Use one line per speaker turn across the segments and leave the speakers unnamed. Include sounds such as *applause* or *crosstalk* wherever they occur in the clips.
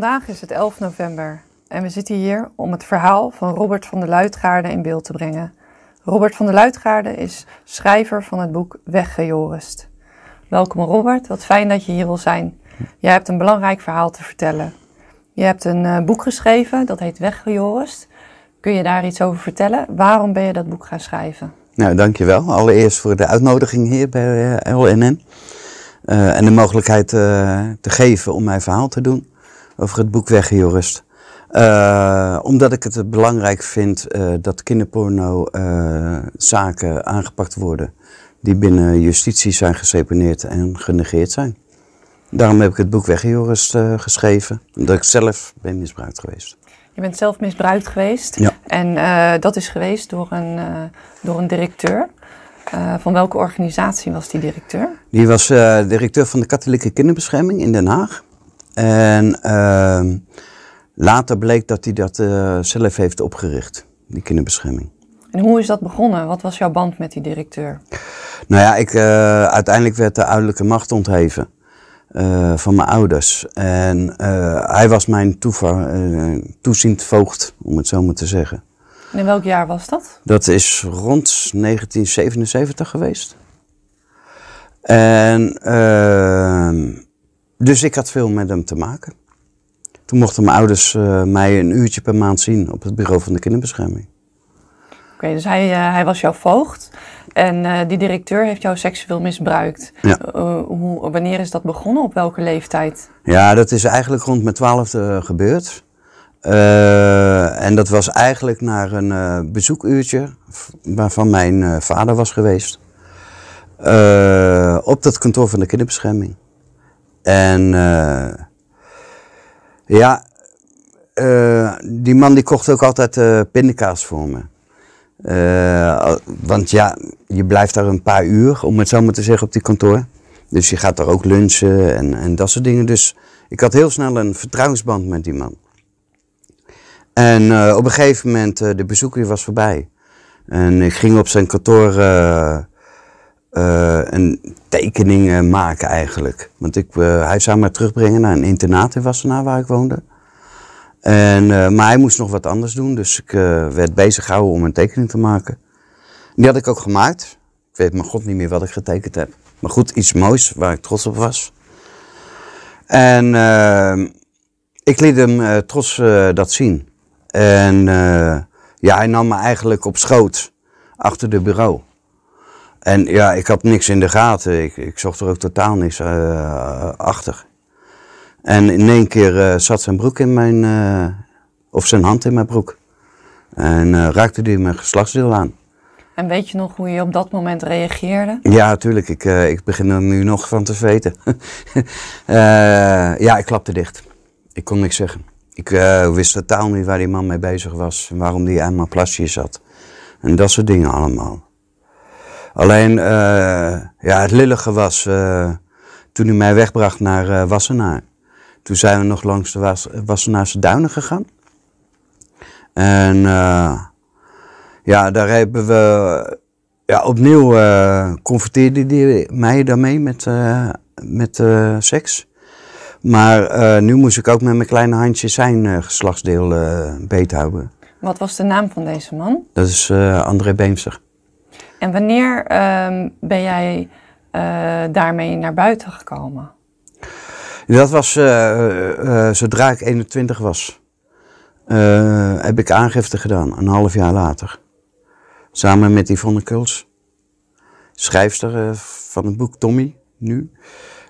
Vandaag is het 11 november en we zitten hier om het verhaal van Robert van der Luitgaarde in beeld te brengen. Robert van der Luitgaarde is schrijver van het boek Weggejorist. Welkom Robert, wat fijn dat je hier wil zijn. Jij hebt een belangrijk verhaal te vertellen. Je hebt een eh, boek geschreven, dat heet Weggejorist. Kun je daar iets over vertellen? Waarom ben je dat boek gaan schrijven?
Nou, dankjewel. Allereerst voor de uitnodiging hier bij eh, LNN. Eh, en de mogelijkheid te geven om mijn verhaal te doen over het boek Weggejorist. Eh, omdat ik het belangrijk vind eh, dat kinderporno-zaken eh, aangepakt worden. die binnen justitie zijn geseponeerd en genegeerd zijn. Daarom heb ik het boek Weggejorist geschreven, omdat ik zelf ben misbruikt geweest.
Je bent zelf misbruikt geweest. Ja. En dat is geweest door een, door een directeur. van welke organisatie was die directeur?
Die was directeur van de Katholieke Kinderbescherming in Den Haag. En ehm, later bleek dat hij dat eh, zelf heeft opgericht, die kinderbescherming.
En hoe is dat begonnen? Wat was jouw band met die directeur?
Nou ja, ik, eh, uiteindelijk werd de uiterlijke macht ontheven eh, van mijn ouders. En hij was mijn toeziend voogd, om het zo maar te zeggen.
En in welk jaar was
dat? Dat is rond 1977 geweest. En ehm, dus ik had veel met hem te maken. Toen mochten mijn ouders eh, mij een uurtje per maand zien op het bureau van de kinderbescherming.
Oké, dus hij, eh, hij was jouw voogd en eh, die directeur heeft jou seksueel misbruikt. Hoe, wanneer is dat begonnen? Op welke leeftijd?
Ja, dat is eigenlijk rond mijn twaalfde gebeurd. en dat was eigenlijk naar een bezoekuurtje waarvan mijn vader was geweest. op dat kantoor van de kinderbescherming. En uh, ja, eh, die man die kocht ook altijd uh, pindakaas voor me. want ja, je blijft daar een paar uur, om het zo maar te zeggen, op die kantoor. Dus je gaat daar ook lunchen en, en dat soort dingen. Dus ik had heel snel een vertrouwensband met die man. En op een gegeven moment, de bezoeker was voorbij. En ik ging op zijn kantoor een eh, tekening maken eigenlijk. Want ik, eh, hij zou mij terugbrengen naar een internaat in Wassenaar waar ik woonde. En, eh, maar hij moest nog wat anders doen, dus ik werd bezig gehouden om een tekening te maken. Die had ik ook gemaakt. Ik weet mijn god niet meer wat ik getekend heb. Maar goed, iets moois waar ik trots op was. En ik liet hem trots dat zien. En ja, hij nam me eigenlijk op schoot achter de bureau. En ja, ik had niks in de gaten. Ik, ik zocht er ook totaal niks eh, achter. En in één keer eh, zat zijn broek in mijn, eh, of zijn hand in mijn broek. En raakte die mijn geslachtsdeel aan.
En weet je nog hoe je op dat moment reageerde?
Ja, natuurlijk. Ik, ik begin er nu nog van te zweten. *laughs* ja, ik klapte dicht. Ik kon niks zeggen. Ik wist totaal niet waar die man mee bezig was. Waarom die aan mijn plasje zat. En dat soort dingen allemaal. Alleen eh, ja, het lillige was eh, toen hij mij wegbracht naar eh, Wassenaar. Toen zijn we nog langs de Was Wassenaarse duinen gegaan. En ja, daar hebben we ja, opnieuw uh, confronteerde hij mij daarmee met, met seks. Maar nu moest ik ook met mijn kleine handje zijn geslachtsdeel beet houden.
Wat was de naam van deze man?
Dat is André Beemster.
En wanneer ehm, ben jij eh, daarmee naar buiten gekomen?
Dat was eh, eh, zodra ik 21 was. heb ik aangifte gedaan, een half jaar later. Samen met Yvonne Kuls, schrijfster van het boek Tommy, nu.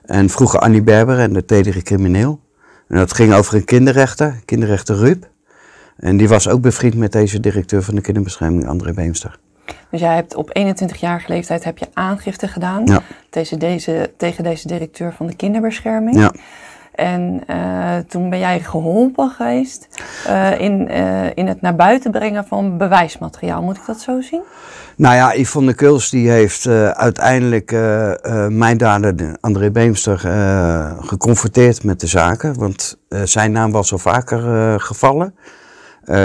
En vroeger Annie Berber en de tedere crimineel. En dat ging over een kinderrechter, kinderrechter Rup. En die was ook bevriend met deze directeur van de kinderbescherming, André Beemster.
Dus jij hebt op 21-jarige leeftijd heb je aangifte gedaan tegen, deze, tegen deze directeur van de kinderbescherming. Ja. En eh, toen ben jij geholpen geweest eh, in, eh, in het naar buiten brengen van bewijsmateriaal. Moet ik dat zo zien?
Nou ja, Yvonne Kuls die heeft uiteindelijk mijn dader, André Beemster, geconfronteerd met de zaken. Want zijn naam was al vaker gevallen.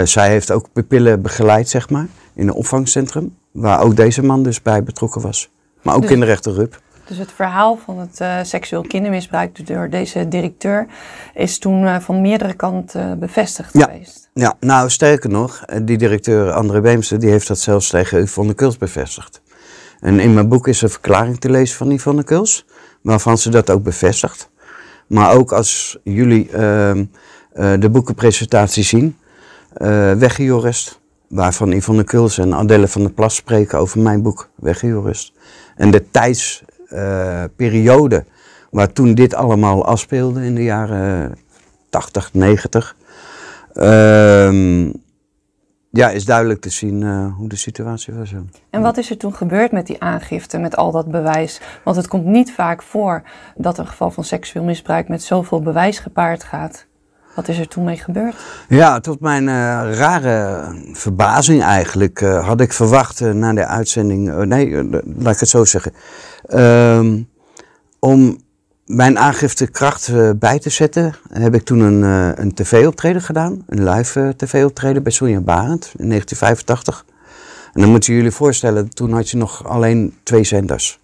zij heeft ook pupillen begeleid, zeg maar in een opvangcentrum, waar ook deze man dus bij betrokken was. Maar ook dus, kinderrechter Rup.
Dus het verhaal van het eh, seksueel kindermisbruik door deze directeur is toen eh, van meerdere kanten eh, bevestigd
geweest. Ja, nou sterker nog, die directeur André Beemster die heeft dat zelfs tegen Yvonne Kuls bevestigd. En in mijn boek is een verklaring te lezen van Yvonne Kuls, waarvan ze dat ook bevestigt. Maar ook als jullie ehm, de boekenpresentatie zien, uh, waarvan Yvonne Kuls en Adelle van der Plas spreken over mijn boek Weggejurist. En de tijdsperiode uh, waar toen dit allemaal afspeelde in de jaren 80, 90, ehm, ja, is duidelijk te zien eh, hoe de situatie was.
En wat is er toen gebeurd met die aangifte, met al dat bewijs? Want het komt niet vaak voor dat een geval van seksueel misbruik met zoveel bewijs gepaard gaat. Wat is er toen mee gebeurd?
Ja, tot mijn eh, rare verbazing eigenlijk eh, had ik verwacht eh, na de uitzending, nee, laat ik het zo zeggen, ehm, om mijn aangiftekracht bij te zetten, heb ik toen een, een tv-optreden gedaan, een live tv-optreden bij Sonja Barend in 1985. En dan moeten jullie voorstellen, toen had je nog alleen twee zenders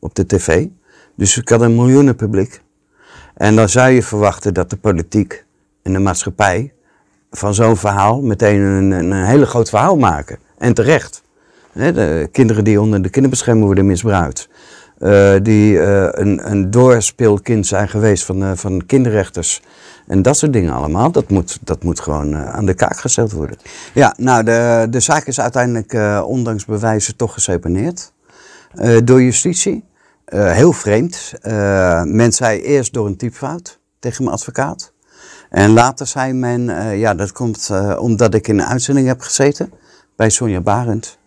op de tv. Dus ik had een miljoenen publiek. En dan zou je verwachten dat de politiek in de maatschappij van zo'n verhaal meteen een, een, hele groot verhaal maken. En terecht. de kinderen die onder de kinderbescherming worden misbruikt. Eh, die eh, een, een doorspeelkind zijn geweest van, eh, van kinderrechters. En dat soort dingen allemaal, dat moet, dat moet gewoon aan de kaak gesteld worden. Ja, nou, de, de zaak is uiteindelijk ondanks bewijzen toch geseponeerd door justitie. heel vreemd. men zei eerst door een typfout tegen mijn advocaat. En later zei men, eh, ja, dat komt eh, omdat ik in een uitzending heb gezeten bij Sonja Barend.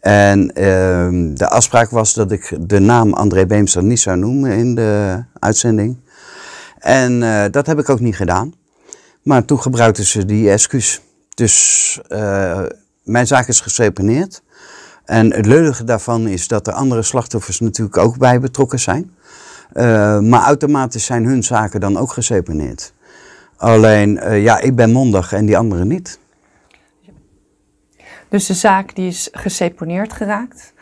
En ehm, de afspraak was dat ik de naam André Beemster niet zou noemen in de uitzending. En eh, dat heb ik ook niet gedaan. Maar toen gebruikten ze die excuus. Dus mijn zaak is geseponeerd. En het leuke daarvan is dat er andere slachtoffers natuurlijk ook bij betrokken zijn. maar automatisch zijn hun zaken dan ook geseponeerd. Alleen, eh, ja, ik ben mondig en die anderen niet.
Dus de zaak die is geseponeerd geraakt,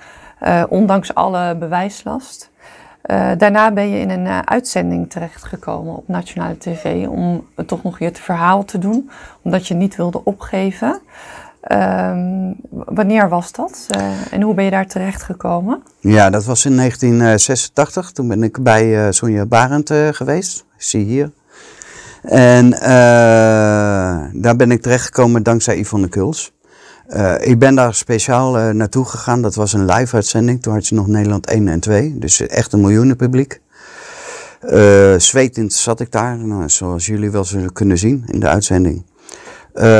eh, ondanks alle bewijslast. Eh, daarna ben je in een uitzending terechtgekomen op nationale tv om toch nog weer het verhaal te doen, omdat je niet wilde opgeven. Ehm, wanneer was dat en hoe ben je daar terechtgekomen?
Ja, dat was in 1986. Toen ben ik bij Sonja Barend geweest. Ik zie hier, en eh, daar ben ik terechtgekomen dankzij Yvonne Kuls. Eh, ik ben daar speciaal eh, naartoe gegaan. Dat was een live uitzending. Toen had je nog Nederland 1 en 2. Dus echt een miljoenenpubliek. Zwetend zat ik daar, nou, zoals jullie wel zullen kunnen zien in de uitzending.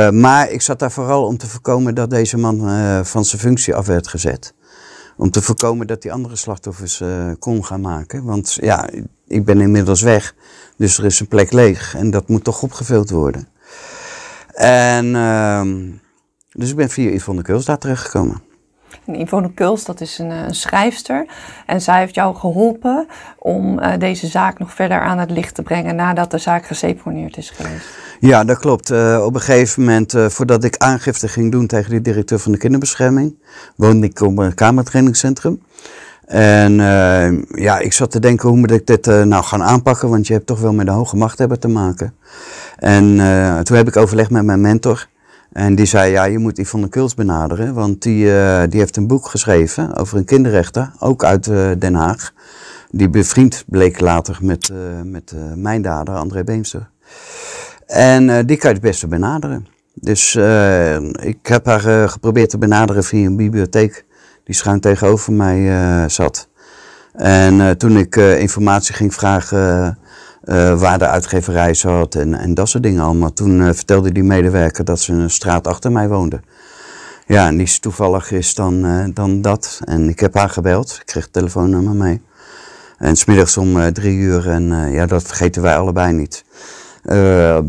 maar ik zat daar vooral om te voorkomen dat deze man van zijn functie af werd gezet om te voorkomen dat die andere slachtoffers uh, kon gaan maken. Want ja, ik ben inmiddels weg, dus er is een plek leeg en dat moet toch opgevuld worden. En uh, dus ik ben via Yvonne Keuls daar terechtgekomen.
Yvonne Kuls, dat is een, eh, een, schrijfster. En zij heeft jou geholpen om eh, deze zaak nog verder aan het licht te brengen nadat de zaak geseponeerd is geweest.
Ja, dat klopt. Eh, op een gegeven moment, voordat ik aangifte ging doen tegen de directeur van de kinderbescherming, woonde ik op een kamertrainingscentrum. En ja, ik zat te denken hoe moet ik dit nou gaan aanpakken, want je hebt toch wel met de hoge machthebber te maken. En toen heb ik overleg met mijn mentor. En die zei, ja, je moet de Kuls benaderen, want die, eh, die heeft een boek geschreven over een kinderrechter, ook uit eh, Den Haag. Die bevriend bleek later met, eh, met mijn dader, André Beemster. En die kan je het beste benaderen. Dus ik heb haar geprobeerd te benaderen via een bibliotheek die schuin tegenover mij zat. En toen ik informatie ging vragen uh, eh, waar de uitgeverij zat en, en dat soort dingen allemaal. Toen eh, vertelde die medewerker dat ze een straat achter mij woonde. Ja, en is toevallig is dan, eh, dan dat. En ik heb haar gebeld, ik kreeg het telefoonnummer mee. En smiddags om drie uur, en ja, dat vergeten wij allebei niet,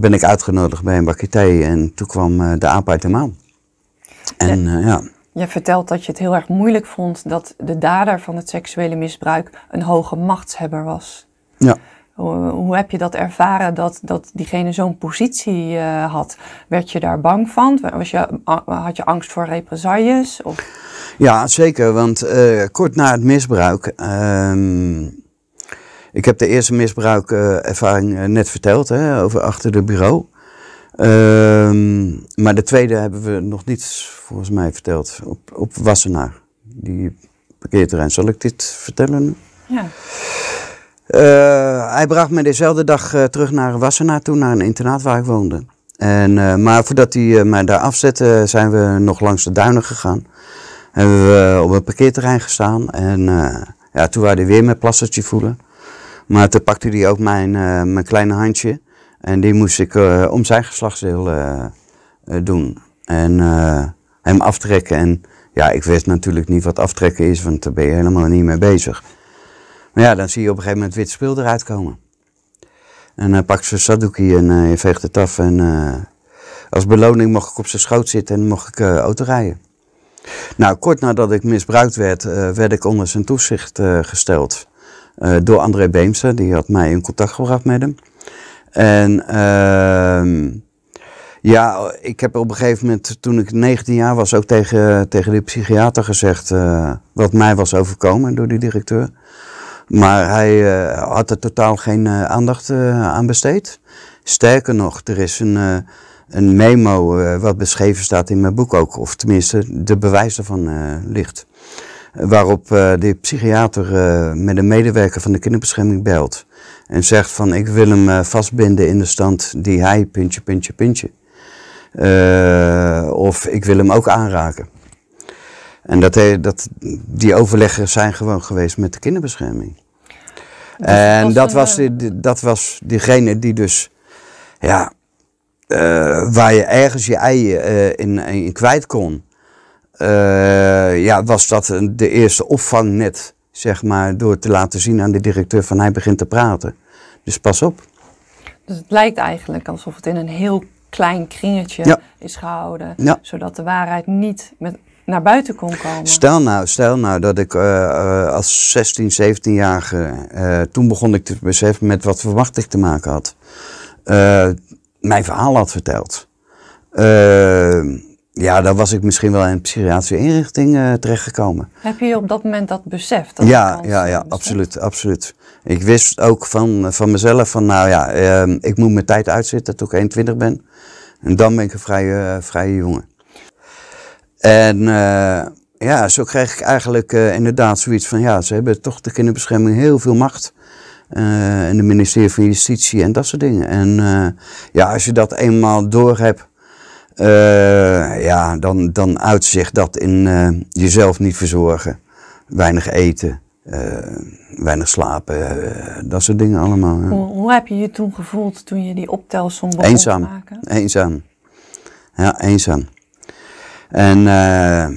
ben ik uitgenodigd bij een bakje thee. En toen kwam de aap uit de maan. En ja.
Je vertelt dat je het heel erg moeilijk vond dat de dader van het seksuele misbruik een hoge machtshebber was. Ja. Hoe heb je dat ervaren dat, dat diegene zo'n positie eh, had? Werd je daar bang van? Was je, had je angst voor represailles? Of?
Ja, zeker. Want eh, kort na het misbruik. Ehm, ik heb de eerste misbruikervaring eh, net verteld, hè, over achter de bureau. Ehm, maar de tweede hebben we nog niet, volgens mij, verteld. Op, op Wassenaar, die parkeerterrein. Zal ik dit vertellen? Ja. Eh, hij bracht me dezelfde dag eh, terug naar Wassenaar toe, naar een internaat waar ik woonde. En, eh, maar voordat hij mij daar afzette, zijn we nog langs de duinen gegaan. Hebben we op een parkeerterrein gestaan. En ja, toen waren we weer met plassertje voelen. Maar toen pakte hij ook mijn, mijn kleine handje. En die moest ik om zijn geslachtsdeel doen. En hem aftrekken. En ja, ik wist natuurlijk niet wat aftrekken is, want daar ben je helemaal niet mee bezig. Maar ja, dan zie je op een gegeven moment wit spul eruit komen. En hij eh, pakt ze sadoekie en eh, je veegt het af. En eh, als beloning mocht ik op zijn schoot zitten en mocht ik auto rijden. Nou, kort nadat ik misbruikt werd, werd ik onder zijn toezicht gesteld. door André Beemster, die had mij in contact gebracht met hem. En ehm, ja, ik heb op een gegeven moment, toen ik 19 jaar was, ook tegen, tegen die psychiater gezegd wat mij was overkomen door die directeur. Maar hij eh, had er totaal geen eh, aandacht eh, aan besteed. Sterker nog, er is een, een memo wat beschreven staat in mijn boek ook, of tenminste de bewijs daarvan ligt. Waarop de psychiater met een medewerker van de kinderbescherming belt. En zegt van ik wil hem vastbinden in de stand die hij puntje, puntje, puntje. Uh, of ik wil hem ook aanraken. En dat, dat, die overleggen zijn gewoon geweest met de kinderbescherming. en dat, was, eh, dat was diegene die dus, ja, eh, waar je ergens je ei eh, in, in, kwijt kon. ja, was dat de eerste opvang net, zeg maar, door te laten zien aan de directeur van hij begint te praten. Dus pas op.
Dus het lijkt eigenlijk alsof het in een heel klein kringetje is gehouden, zodat de waarheid niet met naar buiten kon
komen. Stel nou, stel nou dat ik eh, eh, als 16, 17-jarige, eh, toen begon ik te beseffen met wat verwacht ik te maken had. mijn verhaal had verteld. ja, dan was ik misschien wel in een psychiatrische inrichting terechtgekomen.
Heb je op dat moment dat beseft?
Dat ja, ja, ja, absoluut, absoluut. Ik wist ook van, van mezelf van, nou ja, ik moet mijn tijd uitzitten tot ik 21 ben. En dan ben ik een vrije, vrije jongen. En eh, ja, zo kreeg ik eigenlijk eh, inderdaad zoiets van, ja, ze hebben toch de kinderbescherming heel veel macht. en eh, de ministerie van Justitie en dat soort dingen. En ja, als je dat eenmaal door hebt, ja, dan, dan uitzicht dat in jezelf niet verzorgen. Weinig eten, weinig slapen, dat soort dingen allemaal.
Hoe, heb je je toen gevoeld toen je die optelsom begon eenzaam, te
maken? Eenzaam. Ja, eenzaam. En eh,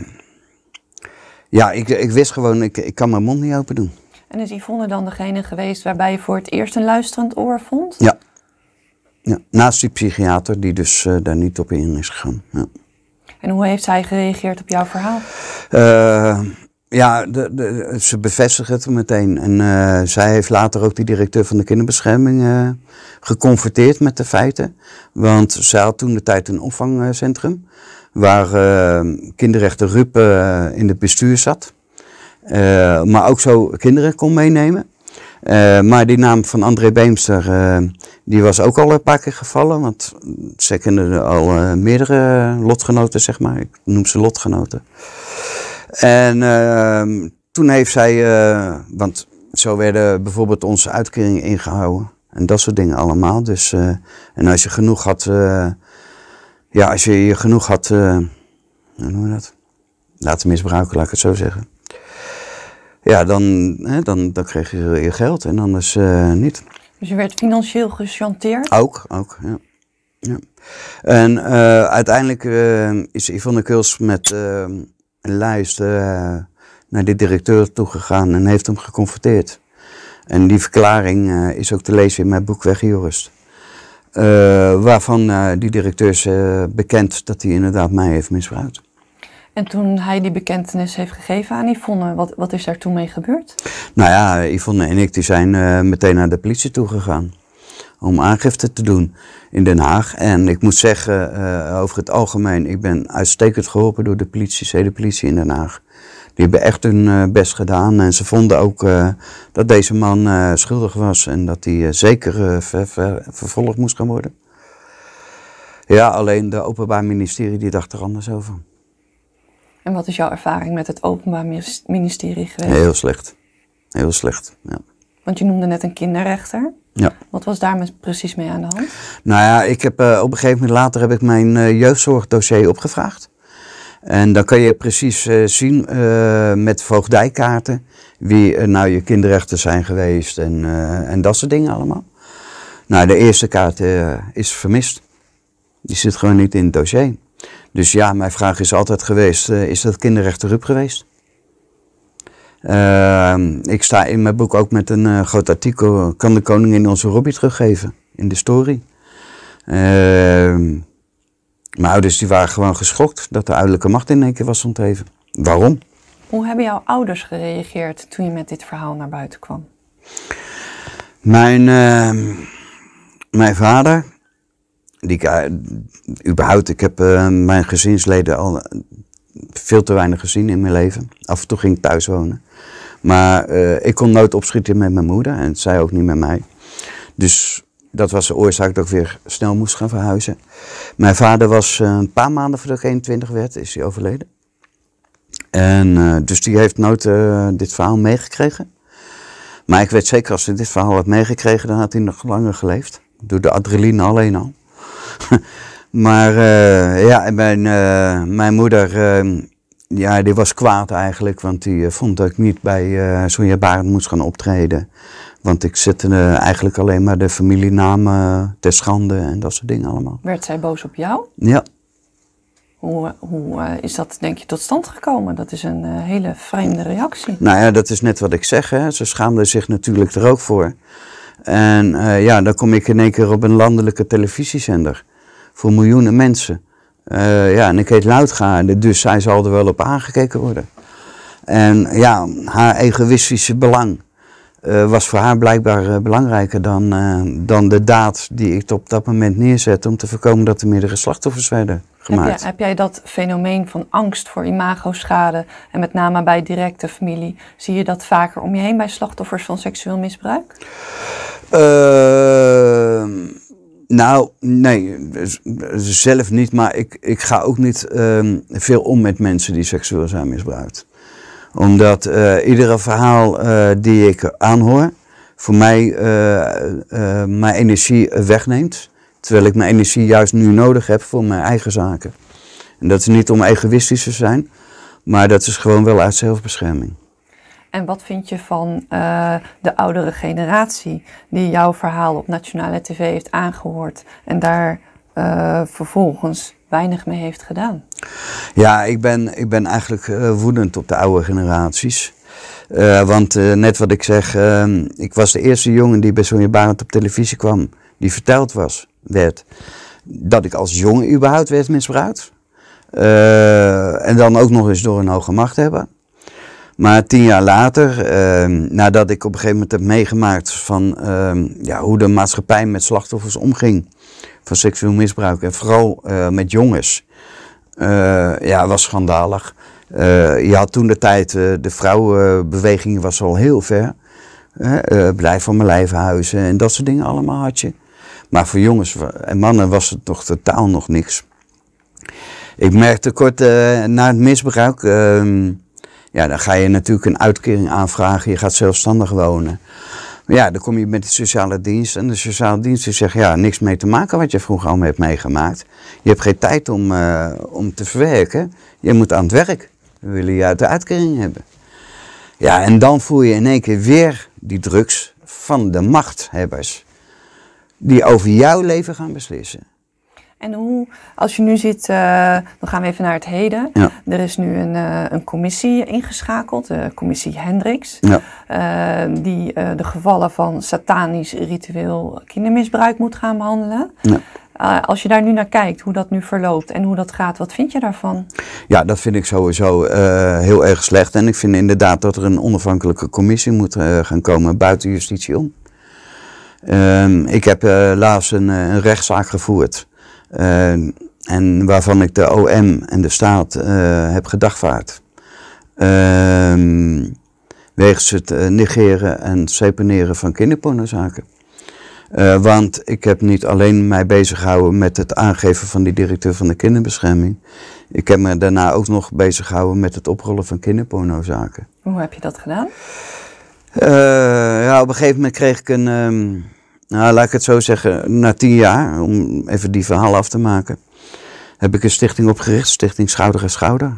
ja, ik, ik wist gewoon, ik, ik kan mijn mond niet open doen.
En is Yvonne dan degene geweest waarbij je voor het eerst een luisterend oor vond?
Ja. ja. Naast die psychiater die dus eh, daar niet op in is gegaan. Ja.
En hoe heeft zij gereageerd op jouw verhaal?
Uh, ja, de, de, ze bevestigen het meteen. En zij heeft later ook die directeur van de kinderbescherming geconfronteerd met de feiten. Want zij had toen de tijd een opvangcentrum waar ehm, kinderrechter Rupe eh, in het bestuur zat. Eh, maar ook zo kinderen kon meenemen. Eh, maar die naam van André Beemster, die was ook al een paar keer gevallen. Want ze kenden al meerdere lotgenoten, zeg maar. Ik noem ze lotgenoten. En ehm, toen heeft zij, want zo werden bijvoorbeeld onze uitkeringen ingehouden. En dat soort dingen allemaal. Dus, en als je genoeg had ja, als je je genoeg had, uh, hoe noem je dat? Laten misbruiken, laat ik het zo zeggen. Ja, dan, hè, dan, dan kreeg je je geld en anders eh, niet.
Dus je werd financieel gechanteerd?
Ook, ook, ja. ja. En eh, uiteindelijk is Yvonne Kuls met een lijst naar de directeur toegegaan en heeft hem geconfronteerd. En die verklaring is ook te lezen in mijn boek Weg Jurist. Eh, waarvan eh, die directeur is eh, bekend dat hij inderdaad mij heeft misbruikt.
En toen hij die bekentenis heeft gegeven aan Yvonne, wat, wat is daar toen mee gebeurd?
Nou ja, Yvonne en ik die zijn meteen naar de politie toegegaan om aangifte te doen in Den Haag. En ik moet zeggen, over het algemeen, ik ben uitstekend geholpen door de politie, de politie in Den Haag. Die hebben echt hun eh, best gedaan en ze vonden ook eh, dat deze man eh, schuldig was en dat hij zeker vervolgd moest gaan worden. Ja, alleen de Openbaar Ministerie die dacht er anders over.
En wat is jouw ervaring met het Openbaar Ministerie geweest? Heel
slecht. Heel slecht, ja.
Want je noemde net een kinderrechter. Ja. Wat was daar precies mee aan de hand?
Nou ja, ik heb, op een gegeven moment later heb ik mijn jeugdzorgdossier opgevraagd. En dan kan je precies eh, zien eh, met voogdijkaarten wie nou je kinderrechten zijn geweest en, eh, en dat soort dingen allemaal. Nou, de eerste kaart is vermist. Die zit gewoon niet in het dossier. Dus ja, mijn vraag is altijd geweest, is dat kinderrechten geweest? Ehm, ik sta in mijn boek ook met een groot artikel. Kan de koningin onze Robbie teruggeven? In de story. Uh, mijn ouders die waren gewoon geschokt dat de uiterlijke macht in één keer was ontheven. Waarom?
Hoe hebben jouw ouders gereageerd toen je met dit verhaal naar buiten kwam?
Mijn, ehm, mijn vader, die, eh, überhaupt, ik heb eh, mijn gezinsleden al eh, veel te weinig gezien in mijn leven. Af en toe ging ik thuis wonen. Maar ik kon nooit opschieten met mijn moeder en zij ook niet met mij. Dus dat was de oorzaak dat ik weer snel moest gaan verhuizen. Mijn vader was eh, een paar maanden voordat ik 21 werd, is hij overleden. En, eh, dus die heeft nooit eh, dit verhaal meegekregen. Maar ik weet zeker, als hij dit verhaal had meegekregen, dan had hij nog langer geleefd. Door de adrenaline alleen al. *laughs* maar ja, mijn, mijn moeder, ehm, ja, die was kwaad eigenlijk. Want die vond dat ik niet bij Sonja Barend moest gaan optreden. Want ik zette eh, eigenlijk alleen maar de familienamen eh, ter schande en dat soort dingen allemaal.
Werd zij boos op jou? Ja. Hoe, eh, hoe is dat, denk je, tot stand gekomen? Dat is een hele vreemde reactie. Nou
ja, dat is net wat ik zeg. Hè. Ze schaamde zich natuurlijk er ook voor. En ja, dan kom ik in één keer op een landelijke televisiezender. Voor miljoenen mensen. ja, en ik heet Luitgaarde, dus zij zal er wel op aangekeken worden. En ja, haar egoïstische belang. Eh, was voor haar blijkbaar eh, belangrijker dan, eh, dan de daad die ik op dat moment neerzette om te voorkomen dat er meerdere slachtoffers werden gemaakt. Heb jij,
heb jij dat fenomeen van angst voor imagoschade en met name bij directe familie, zie je dat vaker om je heen bij slachtoffers van seksueel misbruik?
Ehm, nou, nee, zelf niet, maar ik, ik ga ook niet ehm, veel om met mensen die seksueel zijn misbruikt omdat eh, iedere verhaal eh, die ik aanhoor, voor mij eh, mijn energie wegneemt. Terwijl ik mijn energie juist nu nodig heb voor mijn eigen zaken. En dat is niet om egoïstisch te zijn, maar dat is gewoon wel uit zelfbescherming.
En wat vind je van de oudere generatie die jouw verhaal op nationale tv heeft aangehoord en daar vervolgens weinig mee heeft gedaan.
Ja, ik ben, ik ben eigenlijk eh, woedend op de oude generaties. Eh, want eh, net wat ik zeg, ik was de eerste jongen die bij Sonja Barend op televisie kwam, die verteld was, werd dat ik als jongen überhaupt werd misbruikt. en dan ook nog eens door een hoge macht hebben. Maar tien jaar later, nadat ik op een gegeven moment heb meegemaakt van ja, hoe de maatschappij met slachtoffers omging, van seksueel misbruik. En vooral eh, met jongens. Eh, ja, was schandalig. Eh, je had toen de tijd, de vrouwenbeweging was al heel ver. blijf van mijn lijf huizen en dat soort dingen allemaal had je. Maar voor jongens en mannen was het toch totaal nog niks. Ik merkte kort na het misbruik, ehm, ja, dan ga je natuurlijk een uitkering aanvragen. Je gaat zelfstandig wonen ja, dan kom je met de sociale dienst en de sociale dienst die zegt, ja, niks mee te maken wat je vroeger al hebt meegemaakt. Je hebt geen tijd om, eh, om te verwerken, je moet aan het werk. We willen je uit de uitkering hebben. Ja, en dan voel je in één keer weer die drugs van de machthebbers. Die over jouw leven gaan beslissen.
En hoe, als je nu zit, eh, dan gaan we even naar het heden. Er is nu een, eh, een commissie ingeschakeld, de commissie Hendricks, ja. Eh, die de gevallen van satanisch ritueel kindermisbruik moet gaan behandelen. Ja. als je daar nu naar kijkt, hoe dat nu verloopt en hoe dat gaat, wat vind je daarvan?
Ja, dat vind ik sowieso heel erg slecht. En ik vind inderdaad dat er een onafhankelijke commissie moet gaan komen buiten justitie om. Ehm, ik heb laatst een, een rechtszaak gevoerd eh, en waarvan ik de OM en de staat eh, heb gedagvaard. Ehm, wegens het eh, negeren en seponeren van kinderpornozaken. want ik heb niet alleen mij bezig gehouden met het aangeven van die directeur van de kinderbescherming. Ik heb me daarna ook nog bezig gehouden met het oprollen van kinderpornozaken.
Hoe heb je dat gedaan?
ja, op een gegeven moment kreeg ik een, ehm, nou, laat ik het zo zeggen, na tien jaar, om even die verhaal af te maken, heb ik een stichting opgericht, Stichting Schouder en Schouder.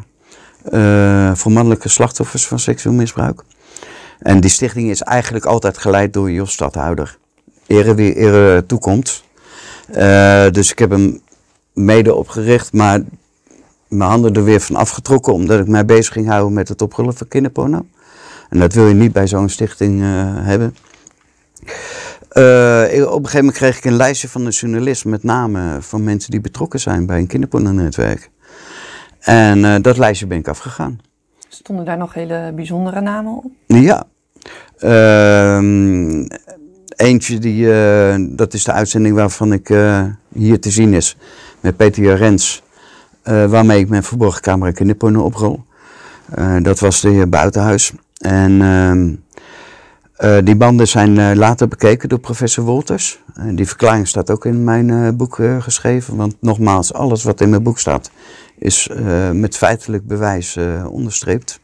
Eh, voor mannelijke slachtoffers van seksueel misbruik. En die stichting is eigenlijk altijd geleid door Jos Stadhouder. Ere wie toekomt. Eh, dus ik heb hem mede opgericht, maar mijn handen er weer van afgetrokken, omdat ik mij bezig ging houden met het oprollen van kinderporno. En dat wil je niet bij zo'n stichting uh, hebben. Eh, op een gegeven moment kreeg ik een lijstje van een journalist met namen van mensen die betrokken zijn bij een kinderpornonetwerk. En eh, dat lijstje ben ik afgegaan.
Stonden daar nog hele bijzondere namen op?
Ja. Uh, eentje die, eh, dat is de uitzending waarvan ik hier te zien is, met Peter Rens, waarmee ik mijn verborgen camera kinderporno oprol. dat was de heer Buitenhuis. En ehm, eh, die banden zijn eh, later bekeken door professor Wolters. die verklaring staat ook in mijn eh, boek geschreven. Want nogmaals, alles wat in mijn boek staat is met feitelijk bewijs onderstreept.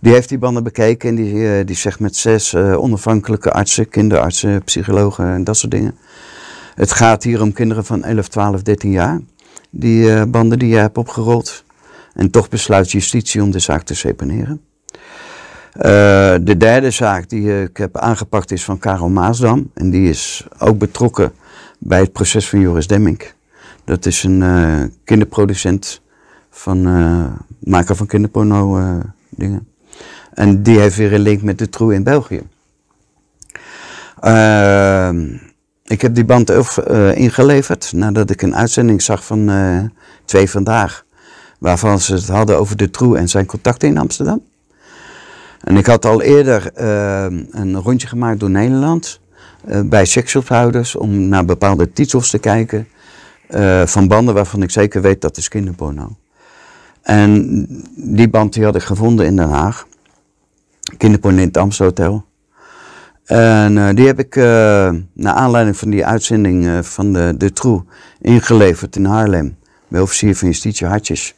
Die heeft die banden bekeken en die, die zegt met zes onafhankelijke artsen, kinderartsen, psychologen en dat soort dingen. Het gaat hier om kinderen van 11, 12, 13 jaar. Die banden die je hebt opgerold. En toch besluit justitie om de zaak te seponeren. Eh, de derde zaak die ik heb aangepakt is van Karel Maasdam. En die is ook betrokken bij het proces van Joris Demmink. Dat is een eh, kinderproducent van eh, maker van kinderporno dingen. En die heeft weer een link met de Troe in België. Ehm, ik heb die band ingeleverd nadat ik een uitzending zag van twee vandaag. Waarvan ze het hadden over de Troe en zijn contacten in Amsterdam. En ik had al eerder eh, een rondje gemaakt door Nederland uh, bij seksophouders om naar bepaalde titels te kijken eh, van banden waarvan ik zeker weet dat is kinderporno. En die band die had ik gevonden in Den Haag. Kinderporno in het Hotel. En die heb ik naar aanleiding van die uitzending van de, de trou ingeleverd in Haarlem. Bij officier van justitie Hartjes.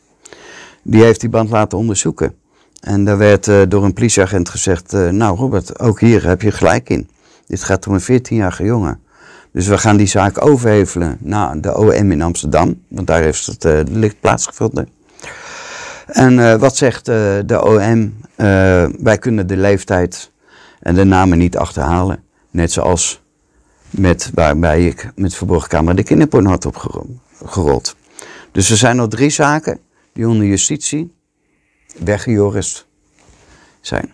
Die heeft die band laten onderzoeken. En daar werd eh, door een politieagent gezegd: eh, Nou, Robert, ook hier heb je gelijk in. Dit gaat om een 14-jarige jongen. Dus we gaan die zaak overhevelen naar de OM in Amsterdam, want daar heeft het eh, licht plaatsgevonden. En wat zegt de OM? wij kunnen de leeftijd en de namen niet achterhalen. Net zoals met, waarbij ik met verborgen camera de kinderporn had opgerold. Dus er zijn nog drie zaken die onder justitie weggejorist zijn.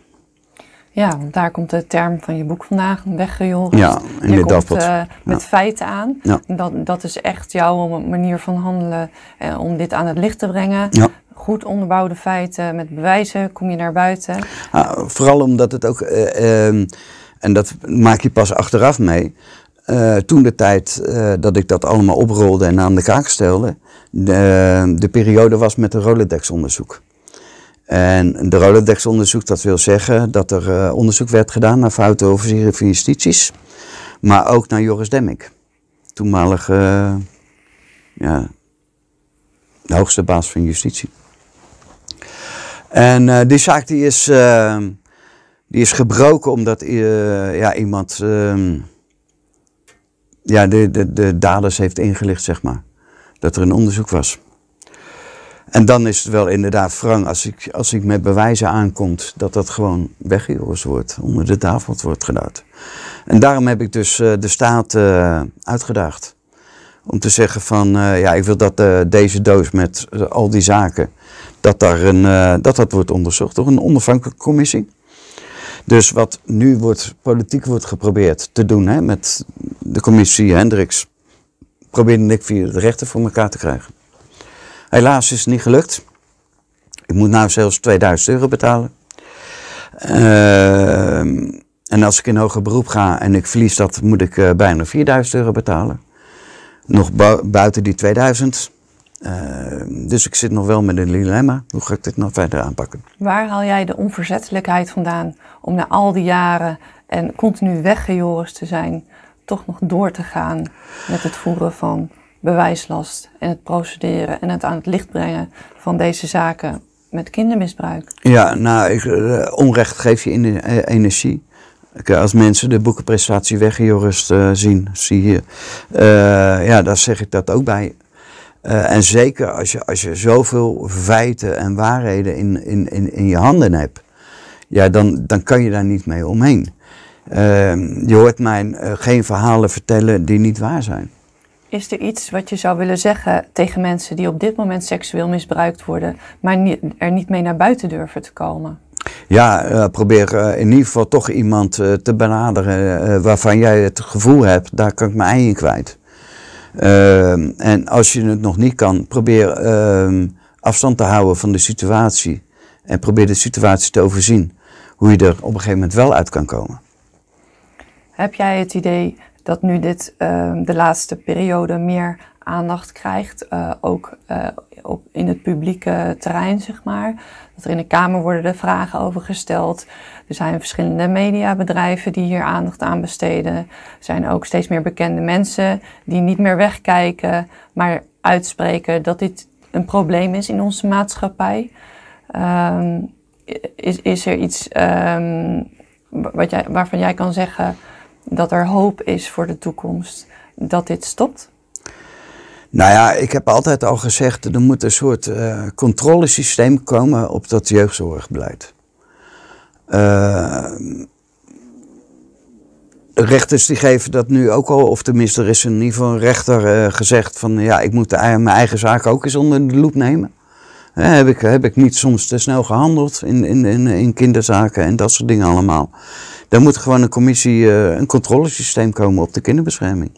Ja, want daar komt de term van je boek vandaag, weggejorist. Ja, je komt eh, met feiten aan. Ja. Dat, dat is echt jouw manier van handelen eh, om dit aan het licht te brengen. Ja. Goed onderbouwde feiten, met bewijzen kom je naar buiten.
Ah, vooral omdat het ook, eh, ehm, en dat maak je pas achteraf mee. Eh, toen de tijd dat ik dat allemaal oprolde en aan de kaak stelde, de, de periode was met de Rolodex-onderzoek. En de Rolodex-onderzoek, dat wil zeggen dat er eh, onderzoek werd gedaan naar foute officieren van justities, maar ook naar Joris Demmink, toenmalig eh, ja, hoogste baas van justitie. En eh, die zaak die is, die is gebroken omdat ja, iemand ehm, ja, de, de, de daders heeft ingelicht, zeg maar. Dat er een onderzoek was. En dan is het wel inderdaad wrang als ik, als ik met bewijzen aankomt dat dat gewoon weggejoos wordt, onder de tafel wordt gedaan. En daarom heb ik dus eh, de staat uh, uitgedaagd. Om te zeggen van, eh, ja, ik wil dat deze doos met al die zaken, dat, daar een, dat dat wordt onderzocht door een onafhankelijke commissie. Dus wat nu wordt, politiek wordt geprobeerd te doen hè, met de commissie Hendricks, probeerde ik via de rechter voor elkaar te krijgen. Helaas is het niet gelukt. Ik moet nou zelfs 2000 euro betalen. Ehm, en als ik in hoger beroep ga en ik verlies dat, moet ik uh, bijna 4000 euro betalen. Nog buiten die 2000. Ehm, dus ik zit nog wel met een dilemma. Hoe ga ik dit nou verder aanpakken?
Waar haal jij de onverzettelijkheid vandaan om na al die jaren en continu weggejoris te zijn, toch nog door te gaan met het voeren van bewijslast en het procederen en het aan het licht brengen van deze zaken met kindermisbruik.
Ja, nou, ik, eh, onrecht geef je eh, energie. Eh, als mensen de boekenprestatie Wegiorust uh, zien, zie je. ja, daar zeg ik dat ook bij. en zeker als je, als je zoveel feiten en waarheden in, in, in, in je handen hebt, ja, dan, dan kan je daar niet mee omheen. Ehm, je hoort mij geen verhalen vertellen die niet waar zijn.
Is er iets wat je zou willen zeggen tegen mensen die op dit moment seksueel misbruikt worden, maar er niet mee naar buiten durven te komen?
Ja, eh, probeer eh, in ieder geval toch iemand eh, te benaderen waarvan jij het gevoel hebt, daar kan ik mijn ei in kwijt. en als je het nog niet kan, probeer ehm, afstand te houden van de situatie. En probeer de situatie te overzien. Hoe je er op een gegeven moment wel uit kan komen.
Heb jij het idee dat nu dit ehm, de laatste periode meer aandacht krijgt, eh, ook eh, op in het publieke terrein, zeg maar. Dat er in de Kamer worden de vragen over gesteld. Er zijn verschillende mediabedrijven die hier aandacht aan besteden. Er zijn ook steeds meer bekende mensen die niet meer wegkijken, maar uitspreken dat dit een probleem is in onze maatschappij. Um, is, is er iets um, wat jij, waarvan jij kan zeggen dat er hoop is voor de toekomst dat dit stopt?
Nou ja, ik heb altijd al gezegd, er moet een soort uh, controlesysteem komen op dat jeugdzorgbeleid. Uh, rechters die geven dat nu ook al, of tenminste er is in ieder een rechter eh, gezegd van ja, ik moet mijn eigen zaak ook eens onder de loep nemen heb, ik, heb ik niet soms te snel gehandeld in, in, in, in kinderzaken en dat soort dingen allemaal. Dan moet gewoon een commissie, eh, een controlesysteem komen op de kinderbescherming.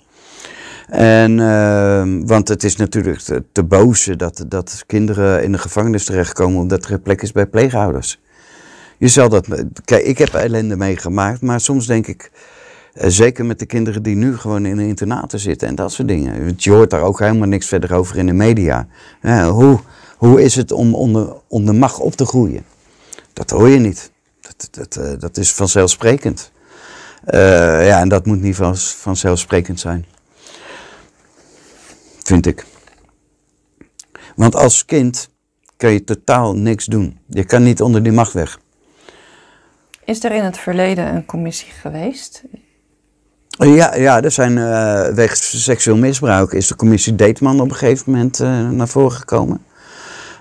En, ehm, want het is natuurlijk te, te boze dat, dat kinderen in de gevangenis terechtkomen omdat er een plek is bij pleegouders. Je zal dat. Kijk, ik heb ellende meegemaakt, maar soms denk ik. Eh, zeker met de kinderen die nu gewoon in de internaten zitten en dat soort dingen. Je hoort daar ook helemaal niks verder over in de media. hoe, hoe is het om onder, onder macht op te groeien? Dat hoor je niet. Dat, dat, eh, dat is vanzelfsprekend. Eh, ja, en dat moet niet van, vanzelfsprekend zijn. Vind ik. Want als kind kan je totaal niks doen. Je kan niet onder die macht weg.
Is er in het verleden een commissie geweest?
Ja, ja er zijn eh, wegens seksueel misbruik is de commissie Deetman op een gegeven moment naar voren gekomen.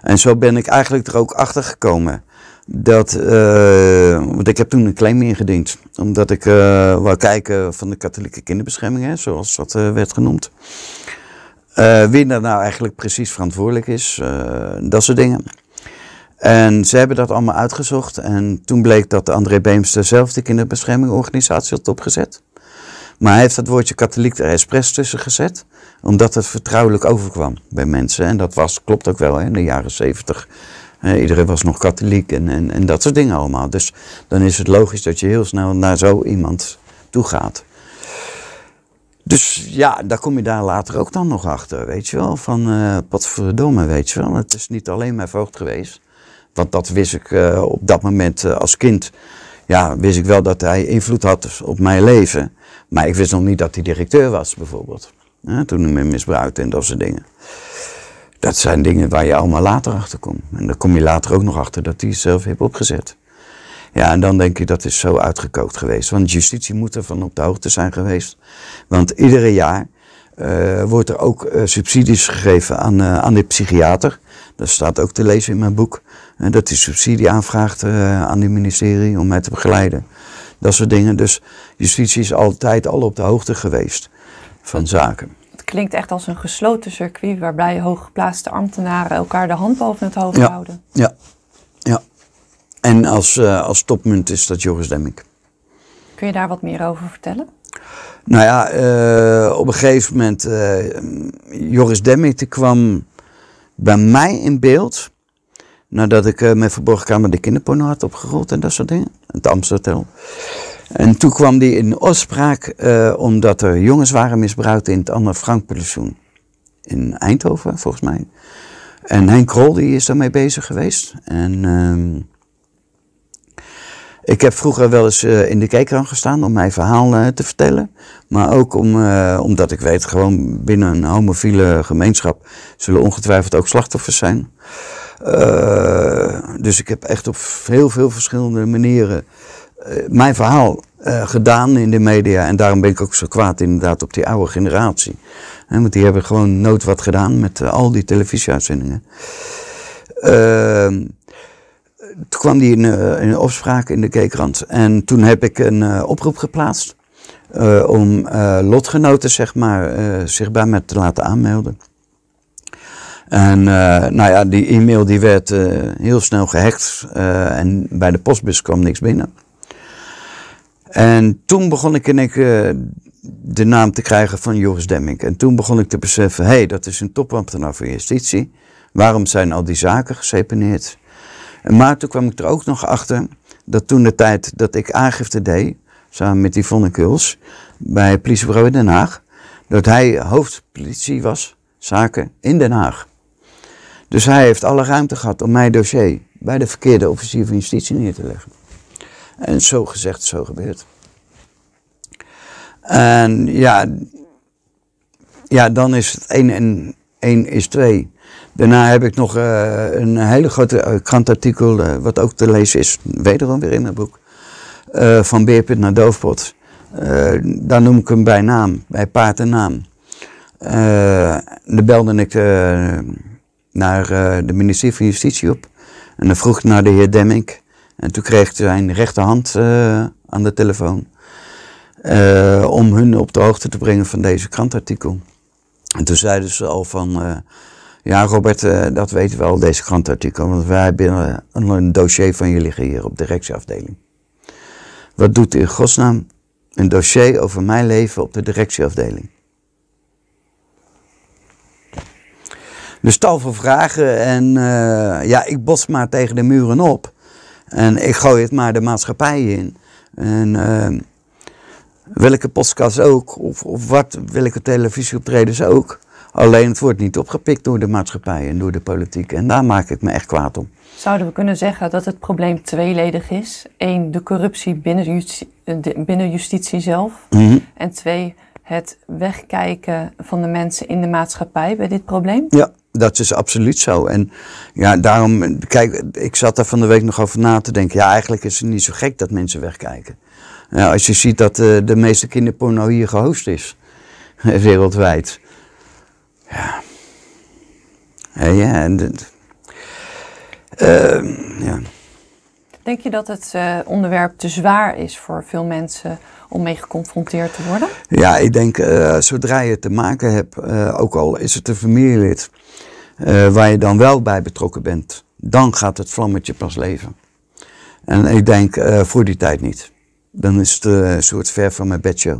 En zo ben ik eigenlijk er ook achter gekomen. Dat, uh, want ik heb toen een claim ingediend. Omdat ik uh, wou kijken van de katholieke kinderbescherming, hè, zoals dat eh, werd genoemd. wie daar nou eigenlijk precies verantwoordelijk is, dat soort dingen. En ze hebben dat allemaal uitgezocht. En toen bleek dat André Beems de kinderbeschermingorganisatie had opgezet. Maar hij heeft dat woordje katholiek er expres tussen gezet omdat het vertrouwelijk overkwam bij mensen. En dat was, klopt ook wel, hè, in de jaren zeventig. iedereen was nog katholiek en, en, en dat soort dingen allemaal. Dus dan is het logisch dat je heel snel naar zo iemand toe gaat. Dus ja, daar kom je daar later ook dan nog achter, weet je wel. Van uh, weet je wel. Het is niet alleen mijn voogd geweest. Want dat wist ik eh, op dat moment eh, als kind. Ja, wist ik wel dat hij invloed had op mijn leven. Maar ik wist nog niet dat hij directeur was, bijvoorbeeld toen hij me misbruikte en dat soort dingen. Dat zijn dingen waar je allemaal later achter komt. En dan kom je later ook nog achter dat hij zelf heeft opgezet. Ja, en dan denk je dat is zo uitgekookt geweest. Want justitie moet ervan op de hoogte zijn geweest. Want iedere jaar eh, wordt er ook eh, subsidies gegeven aan, eh, aan de psychiater. Dat staat ook te lezen in mijn boek. dat die subsidie aanvraagt aan het ministerie om mij te begeleiden. Dat soort dingen. Dus justitie is altijd al op de hoogte geweest van zaken.
Het klinkt echt als een gesloten circuit waarbij hooggeplaatste ambtenaren elkaar de hand boven het hoofd houden.
Ja, ja. En als, uh, als topmunt is dat Joris Demmink.
Kun je daar wat meer over vertellen?
Nou ja, eh, op een gegeven moment, uh, Joris Demmink kwam bij mij in beeld. Nadat ik met verborgen kamer de kinderporno had opgerold en dat soort dingen. Het Amsterdam. En toen kwam die in opspraak eh, omdat er jongens waren misbruikt in het Anne Frank Pensioen. In Eindhoven, volgens mij. En Henk Krol die is daarmee bezig geweest. En ehm, ik heb vroeger wel eens eh, in de kijkraan gestaan om mijn verhaal eh, te vertellen. Maar ook om, omdat ik weet, gewoon binnen een homofiele gemeenschap zullen ongetwijfeld ook slachtoffers zijn. dus ik heb echt op heel veel verschillende manieren eh, mijn verhaal eh, gedaan in de media. En daarom ben ik ook zo kwaad inderdaad op die oude generatie. want die hebben gewoon nooit wat gedaan met eh, al die televisieuitzendingen. Ehm, toen kwam die in, in opspraak in de Keekrand. En toen heb ik een oproep geplaatst. om lotgenoten zeg maar, zich bij me te laten aanmelden. En nou ja, die e-mail die werd heel snel gehackt. en bij de postbus kwam niks binnen. En toen begon ik in ik eh, de naam te krijgen van Joris Demming. En toen begon ik te beseffen, hé, hey, dat is een topambtenaar van justitie. Waarom zijn al die zaken geseponeerd? Maar toen kwam ik er ook nog achter dat toen de tijd dat ik aangifte deed, samen met Yvonne Kuls, bij politiebureau in Den Haag, dat hij hoofdpolitie was, zaken in Den Haag. Dus hij heeft alle ruimte gehad om mijn dossier bij de verkeerde officier van justitie neer te leggen. En zo gezegd, zo gebeurd. En ja, ja dan is het 1 en 1 is 2. Daarna heb ik nog eh, een hele grote eh, krantartikel, eh, wat ook te lezen is, wederom weer in mijn boek, van Beerpunt naar Doofpot. daar noem ik hem bij naam, bij paard en naam. dan belde ik naar de ministerie van Justitie op en dan vroeg ik naar de heer Demmink. En toen kreeg zijn rechterhand eh, aan de telefoon. Eh, om hun op de hoogte te brengen van deze krantartikel. En toen zeiden ze al van. Eh, ja, Robert, dat weten we al, deze krantartikel. Want wij hebben een dossier van je liggen hier op de directieafdeling. Wat doet in godsnaam een dossier over mijn leven op de directieafdeling? Dus tal van vragen en ja, ik bos maar tegen de muren op. En ik gooi het maar de maatschappij in. En uh, ehm, welke podcast ook, of, of wat, welke televisieoptredens ook. Alleen het wordt niet opgepikt door de maatschappij en door de politiek. En daar maak ik me echt kwaad om.
Zouden we kunnen zeggen dat het probleem tweeledig is? Eén, de corruptie binnen justitie, justitie zelf. Mhm. En twee, het wegkijken van de mensen in de maatschappij bij dit probleem?
Ja, dat is absoluut zo. En ja, daarom, kijk, ik zat daar van de week nog over na te denken. Ja, eigenlijk is het niet zo gek dat mensen wegkijken. Nou, als je ziet dat eh, de meeste kinderporno hier gehost is, *laughs* wereldwijd. Ja. Ja, ja en. Dit, ehm, ja.
Denk je dat het eh, onderwerp te zwaar is voor veel mensen om mee geconfronteerd te worden?
Ja, ik denk eh, zodra je te maken hebt, ook al is het een familielid, eh, waar je dan wel bij betrokken bent. Dan gaat het vlammetje pas leven. En ik denk uh, voor die tijd niet. Dan is het eh, een soort ver van mijn bedshow.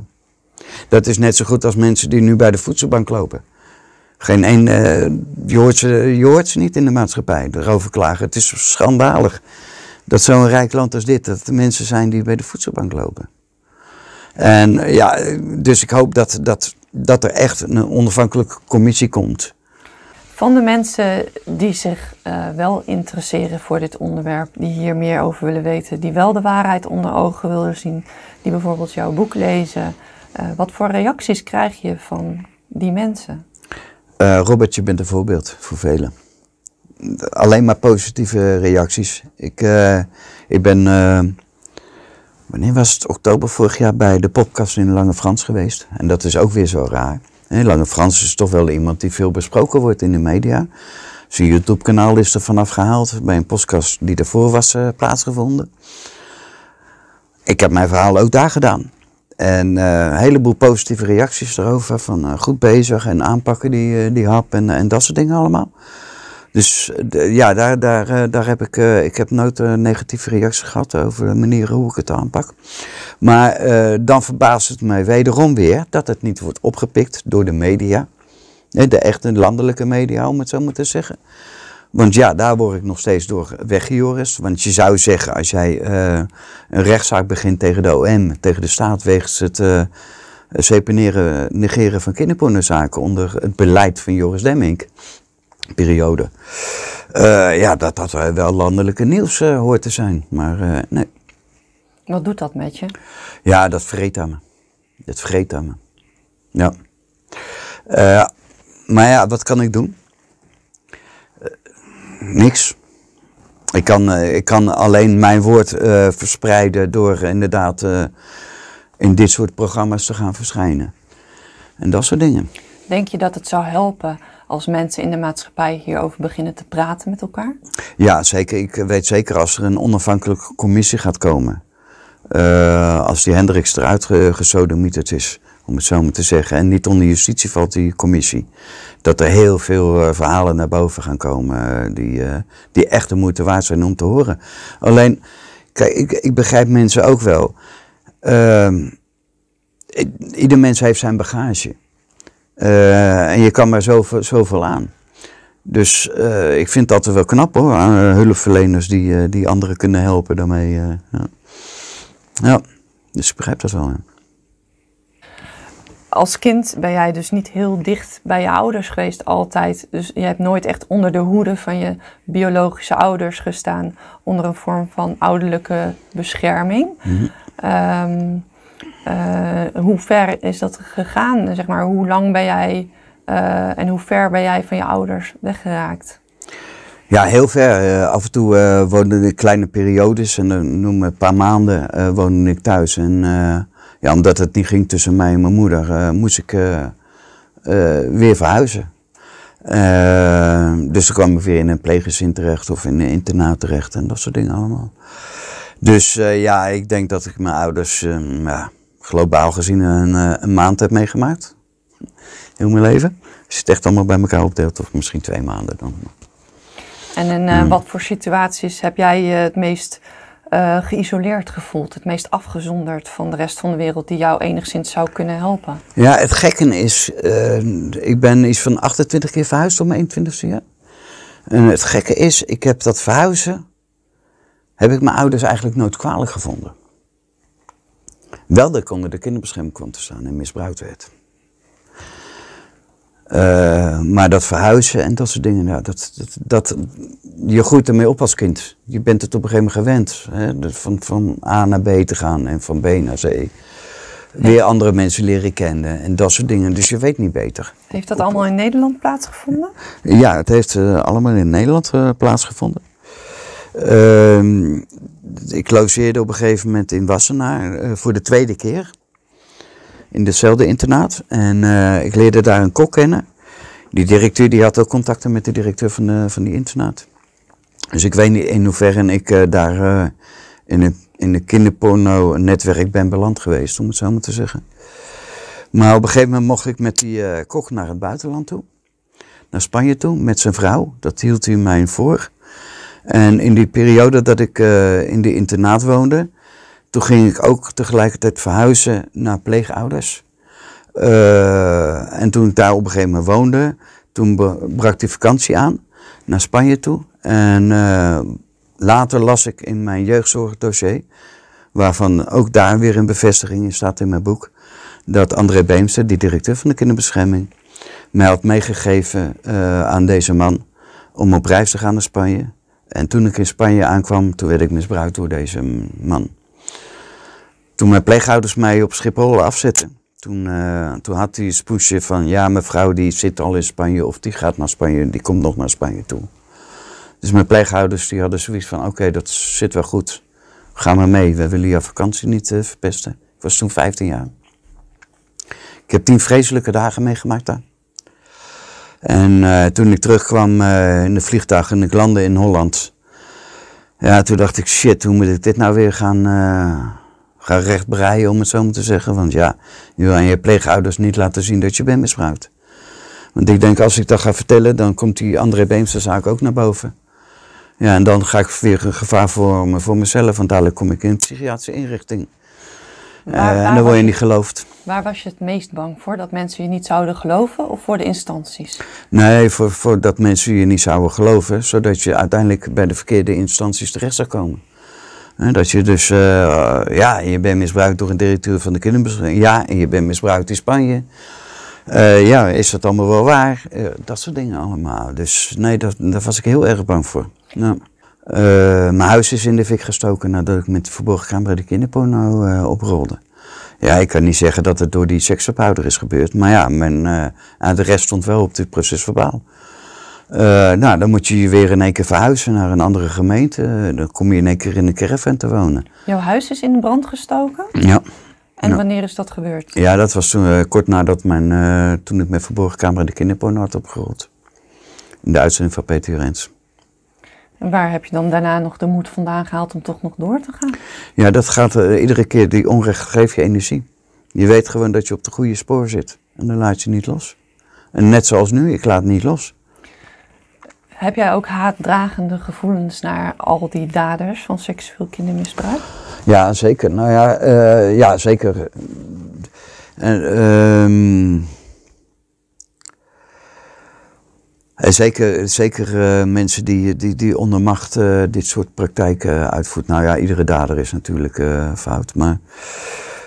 Dat is net zo goed als mensen die nu bij de voedselbank lopen. Geen één, je, hoort ze, niet in de maatschappij erover klagen. Het is schandalig dat zo'n rijk land als dit, dat er mensen zijn die bij de voedselbank lopen. En ja, dus ik hoop dat, dat, dat er echt een onafhankelijke commissie komt.
Van de mensen die zich eh, wel interesseren voor dit onderwerp, die hier meer over willen weten, die wel de waarheid onder ogen willen zien, die bijvoorbeeld jouw boek lezen, eh, wat voor reacties krijg je van die mensen?
Uh, Robert, je bent een voorbeeld voor velen. Alleen maar positieve reacties. Ik, ik ben, wanneer was het, oktober vorig jaar bij de podcast in Lange Frans geweest. En dat is ook weer zo raar. Lange Frans is toch wel iemand die veel besproken wordt in de media. Zijn YouTube-kanaal is er vanaf gehaald bij een podcast die daarvoor was eh, plaatsgevonden. Ik heb mijn verhaal ook daar gedaan. En eh, een heleboel positieve reacties erover. Van eh, goed bezig en aanpakken die, die hap en, en dat soort dingen allemaal. Dus ja, daar, daar, eh, daar heb ik, eh, ik heb nooit een negatieve reactie gehad over de manier hoe ik het aanpak. Maar eh, dan verbaast het mij wederom weer dat het niet wordt opgepikt door de media. De echte landelijke media, om het zo maar te zeggen. Want ja, daar word ik nog steeds door weggejorist. Want je zou zeggen, als jij een rechtszaak begint tegen de OM, tegen de staat, wegens het uh, negeren van kinderpornozaken onder het beleid van Joris Demmink periode. Eh, ja, dat dat wel landelijke nieuws eh, hoort te zijn, maar eh, nee.
Wat doet dat met je?
Ja, dat vreet aan me. Dat vreet aan me. Ja. maar ja, wat kan ik doen? niks. Ik kan, ik kan alleen mijn woord verspreiden door inderdaad in dit soort programma's te gaan verschijnen. En dat soort dingen.
Denk je dat het zou helpen als mensen in de maatschappij hierover beginnen te praten met elkaar?
Ja, zeker. Ik weet zeker als er een onafhankelijke commissie gaat komen. Eh, als die Hendriks eruit gesodemieterd is, om het zo maar te zeggen. En niet onder justitie valt die commissie. Dat er heel veel eh, verhalen naar boven gaan komen eh, die, die echt de moeite waard zijn om te horen. Alleen, kijk, ik, ik begrijp mensen ook wel. Ehm, ieder mens heeft zijn bagage. Eh, en je kan maar zoveel, aan. Dus eh, ik vind dat wel knap hoor, aan eh, hulpverleners die, die anderen kunnen helpen daarmee. Ja. ja. dus ik begrijp dat wel. Ja.
Als kind ben jij dus niet heel dicht bij je ouders geweest altijd. Dus je hebt nooit echt onder de hoede van je biologische ouders gestaan. Onder een vorm van ouderlijke bescherming. Mm eh, hoe ver is dat gegaan? Zeg maar, hoe lang ben jij eh, en hoe ver ben jij van je ouders weggeraakt?
Ja, heel ver. Eh, af en toe uh, woonde ik kleine periodes en dan noem een paar maanden woonde ik thuis. En ja, omdat het niet ging tussen mij en mijn moeder, moest ik weer verhuizen. dus dan kwam ik weer in een pleeggezin terecht of in een internaat terecht en dat soort dingen allemaal. Dus ja, ik denk dat ik mijn ouders ehm, ja, globaal gezien een, eh, een maand heb meegemaakt. Heel mijn leven. Als je het echt allemaal bij elkaar opdeelt, of misschien twee maanden dan.
En in eh, hmm. wat voor situaties heb jij je het meest eh, geïsoleerd gevoeld? Het meest afgezonderd van de rest van de wereld die jou enigszins zou kunnen helpen?
Ja, het gekke is, ik ben iets van 28 keer verhuisd om 21ste jaar. En het gekke is, ik heb dat verhuizen, heb ik mijn ouders eigenlijk nooit kwalijk gevonden wel dat ik onder de kinderbescherming kwam te staan en misbruikt werd. Eh, maar dat verhuizen en dat soort dingen, nou, dat, dat, dat, je groeit ermee op als kind. Je bent het op een gegeven moment gewend. Hè? van, van A naar B te gaan en van B naar C. Weer andere mensen leren kennen en dat soort dingen. Dus je weet niet beter.
Heeft dat allemaal in Nederland plaatsgevonden?
Ja, het heeft eh, allemaal in Nederland eh, plaatsgevonden. Ehm, ik logeerde op een gegeven moment in Wassenaar eh, voor de tweede keer. In hetzelfde internaat. En eh, ik leerde daar een kok kennen. Die directeur die had ook contacten met de directeur van, van die internaat. Dus ik weet niet in hoeverre ik eh, daar in een in de kinderporno-netwerk ben beland geweest, om het zo maar te zeggen. Maar op een gegeven moment mocht ik met die kok naar het buitenland toe. Naar Spanje toe, met zijn vrouw. Dat hield hij mij voor. En in die periode dat ik eh, in de internaat woonde, toen ging ik ook tegelijkertijd verhuizen naar pleegouders. Eh, en toen ik daar op een gegeven moment woonde, toen brak die vakantie aan naar Spanje toe. En eh, later las ik in mijn jeugdzorgdossier, waarvan ook daar weer een bevestiging in staat in mijn boek, dat André Beemster, die directeur van de kinderbescherming, mij had meegegeven aan deze man om op reis te gaan naar Spanje. En toen ik in Spanje aankwam, toen werd ik misbruikt door deze man. Toen mijn pleegouders mij op Schiphol afzetten, toen, eh, toen had hij het spoesje van... ja, mevrouw die zit al in Spanje of die gaat naar Spanje, die komt nog naar Spanje toe. Dus mijn pleegouders die hadden zoiets van, oké, dat zit wel goed. Ga maar mee, we willen je vakantie niet eh, verpesten. Ik was toen 15 jaar. Ik heb tien vreselijke dagen meegemaakt daar. En eh, toen ik terugkwam eh, in de vliegtuig en ik landde in Holland. Ja, toen dacht ik, shit, hoe moet ik dit nou weer gaan, uh, gaan rechtbreien, om het zo maar te zeggen. Want ja, je wil aan je pleegouders niet laten zien dat je bent misbruikt. Want ik denk, als ik dat ga vertellen, dan komt die André Beemse zaak ook naar boven. Ja, en dan ga ik weer een gevaar vormen voor mezelf, want dadelijk kom ik in een psychiatrische inrichting.
Waar, eh, en dan word je niet geloofd. Waar was je het meest bang voor? Dat mensen je niet zouden geloven of voor de instanties?
Nee, voor, voor dat mensen je niet zouden geloven, zodat je uiteindelijk bij de verkeerde instanties terecht zou komen. Dat je dus, eh, ja, je bent misbruikt door een directeur van de kinderbescherming. Ja, en je bent misbruikt in Spanje. Eh, ja, is dat allemaal wel waar? dat soort dingen allemaal. Dus nee, dat, daar was ik heel erg bang voor. Ja. Eh, mijn huis is in de fik gestoken nadat ik met verborgen camera de kinderporno eh, oprolde. Ja, ik kan niet zeggen dat het door die seksverbouder is gebeurd. Maar ja, mijn uh, adres stond wel op dit proces procesverbaal. nou, dan moet je je weer in één keer verhuizen naar een andere gemeente. Dan kom je in één keer in een caravan te wonen.
Jouw huis is in de brand gestoken?
Ja. En
wanneer is dat gebeurd?
Ja, dat was toen, kort nadat mijn, toen ik met verborgen camera de kinderporno had opgerold. In de uitzending van Peter Rens.
Waar heb je dan daarna nog de moed vandaan gehaald om toch nog door te gaan?
Ja, dat gaat eh, iedere keer. Die onrecht geeft je energie. Je weet gewoon dat je op de goede spoor zit. En dan laat je niet los. En net zoals nu, ik laat niet los.
Heb jij ook haatdragende gevoelens naar al die daders van seksueel kindermisbruik?
Ja, zeker. Nou ja, eh, ja zeker. Uh, En eh, zeker, zeker eh, mensen die, die, die onder macht eh, dit soort praktijken uitvoert. Nou ja, iedere dader is natuurlijk fout, maar,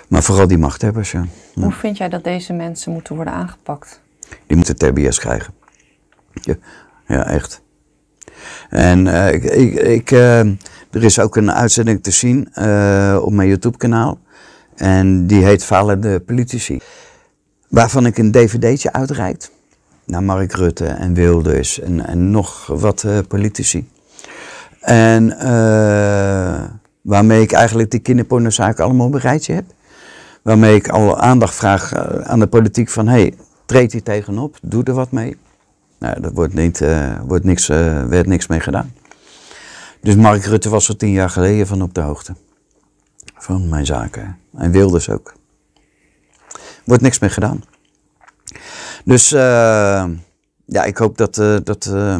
maar vooral die machthebbers. Ja.
Hoe vind jij dat deze mensen moeten worden aangepakt?
Die moeten TBS krijgen. Ja, echt. En ik, ik, ik er is ook een uitzending te zien op mijn YouTube-kanaal. En die heet Falende Politici. Waarvan ik een dvd'tje uitreikt naar Mark Rutte en Wilders en, en nog wat eh, politici. En eh, waarmee ik eigenlijk die kinderpornozaak allemaal op een rijtje heb. Waarmee ik al aandacht vraag eh, aan de politiek van, hey, treed hier tegenop, doe er wat mee. Nou, daar wordt, niet, wordt niks, werd niks mee gedaan. Dus Mark Rutte was er tien jaar geleden van op de hoogte. Van mijn zaken. En Wilders ook. Wordt niks mee gedaan. Dus eh, ja, ik hoop dat, eh, dat, eh,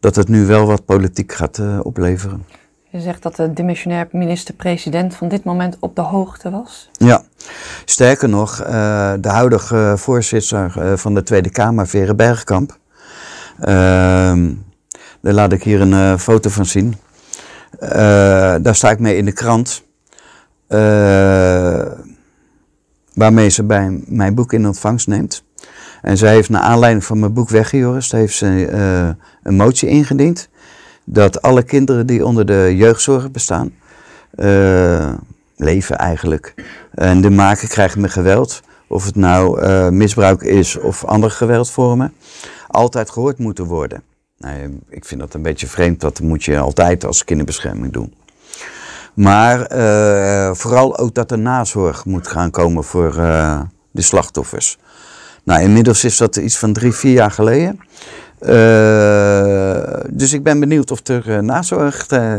dat het nu wel wat politiek gaat opleveren.
Je zegt dat de dimissionair minister-president van dit moment op de hoogte was.
Ja, sterker nog, de huidige voorzitter van de Tweede Kamer, Vere Bergkamp. Ehm, daar laat ik hier een foto van zien. daar sta ik mee in de krant. waarmee ze bij mijn boek in ontvangst neemt. En zij heeft naar aanleiding van mijn boek Weggejorst, heeft ze eh, een motie ingediend. Dat alle kinderen die onder de jeugdzorg bestaan, eh, leven eigenlijk. En de maken krijgen met geweld, of het nou eh, misbruik is of andere geweldvormen, altijd gehoord moeten worden. Nou, ik vind dat een beetje vreemd, dat moet je altijd als kinderbescherming doen. Maar vooral ook dat er nazorg moet gaan komen voor de slachtoffers. Nou, inmiddels is dat iets van drie, vier jaar geleden. Eh, dus ik ben benieuwd of er uh, nazorg eh,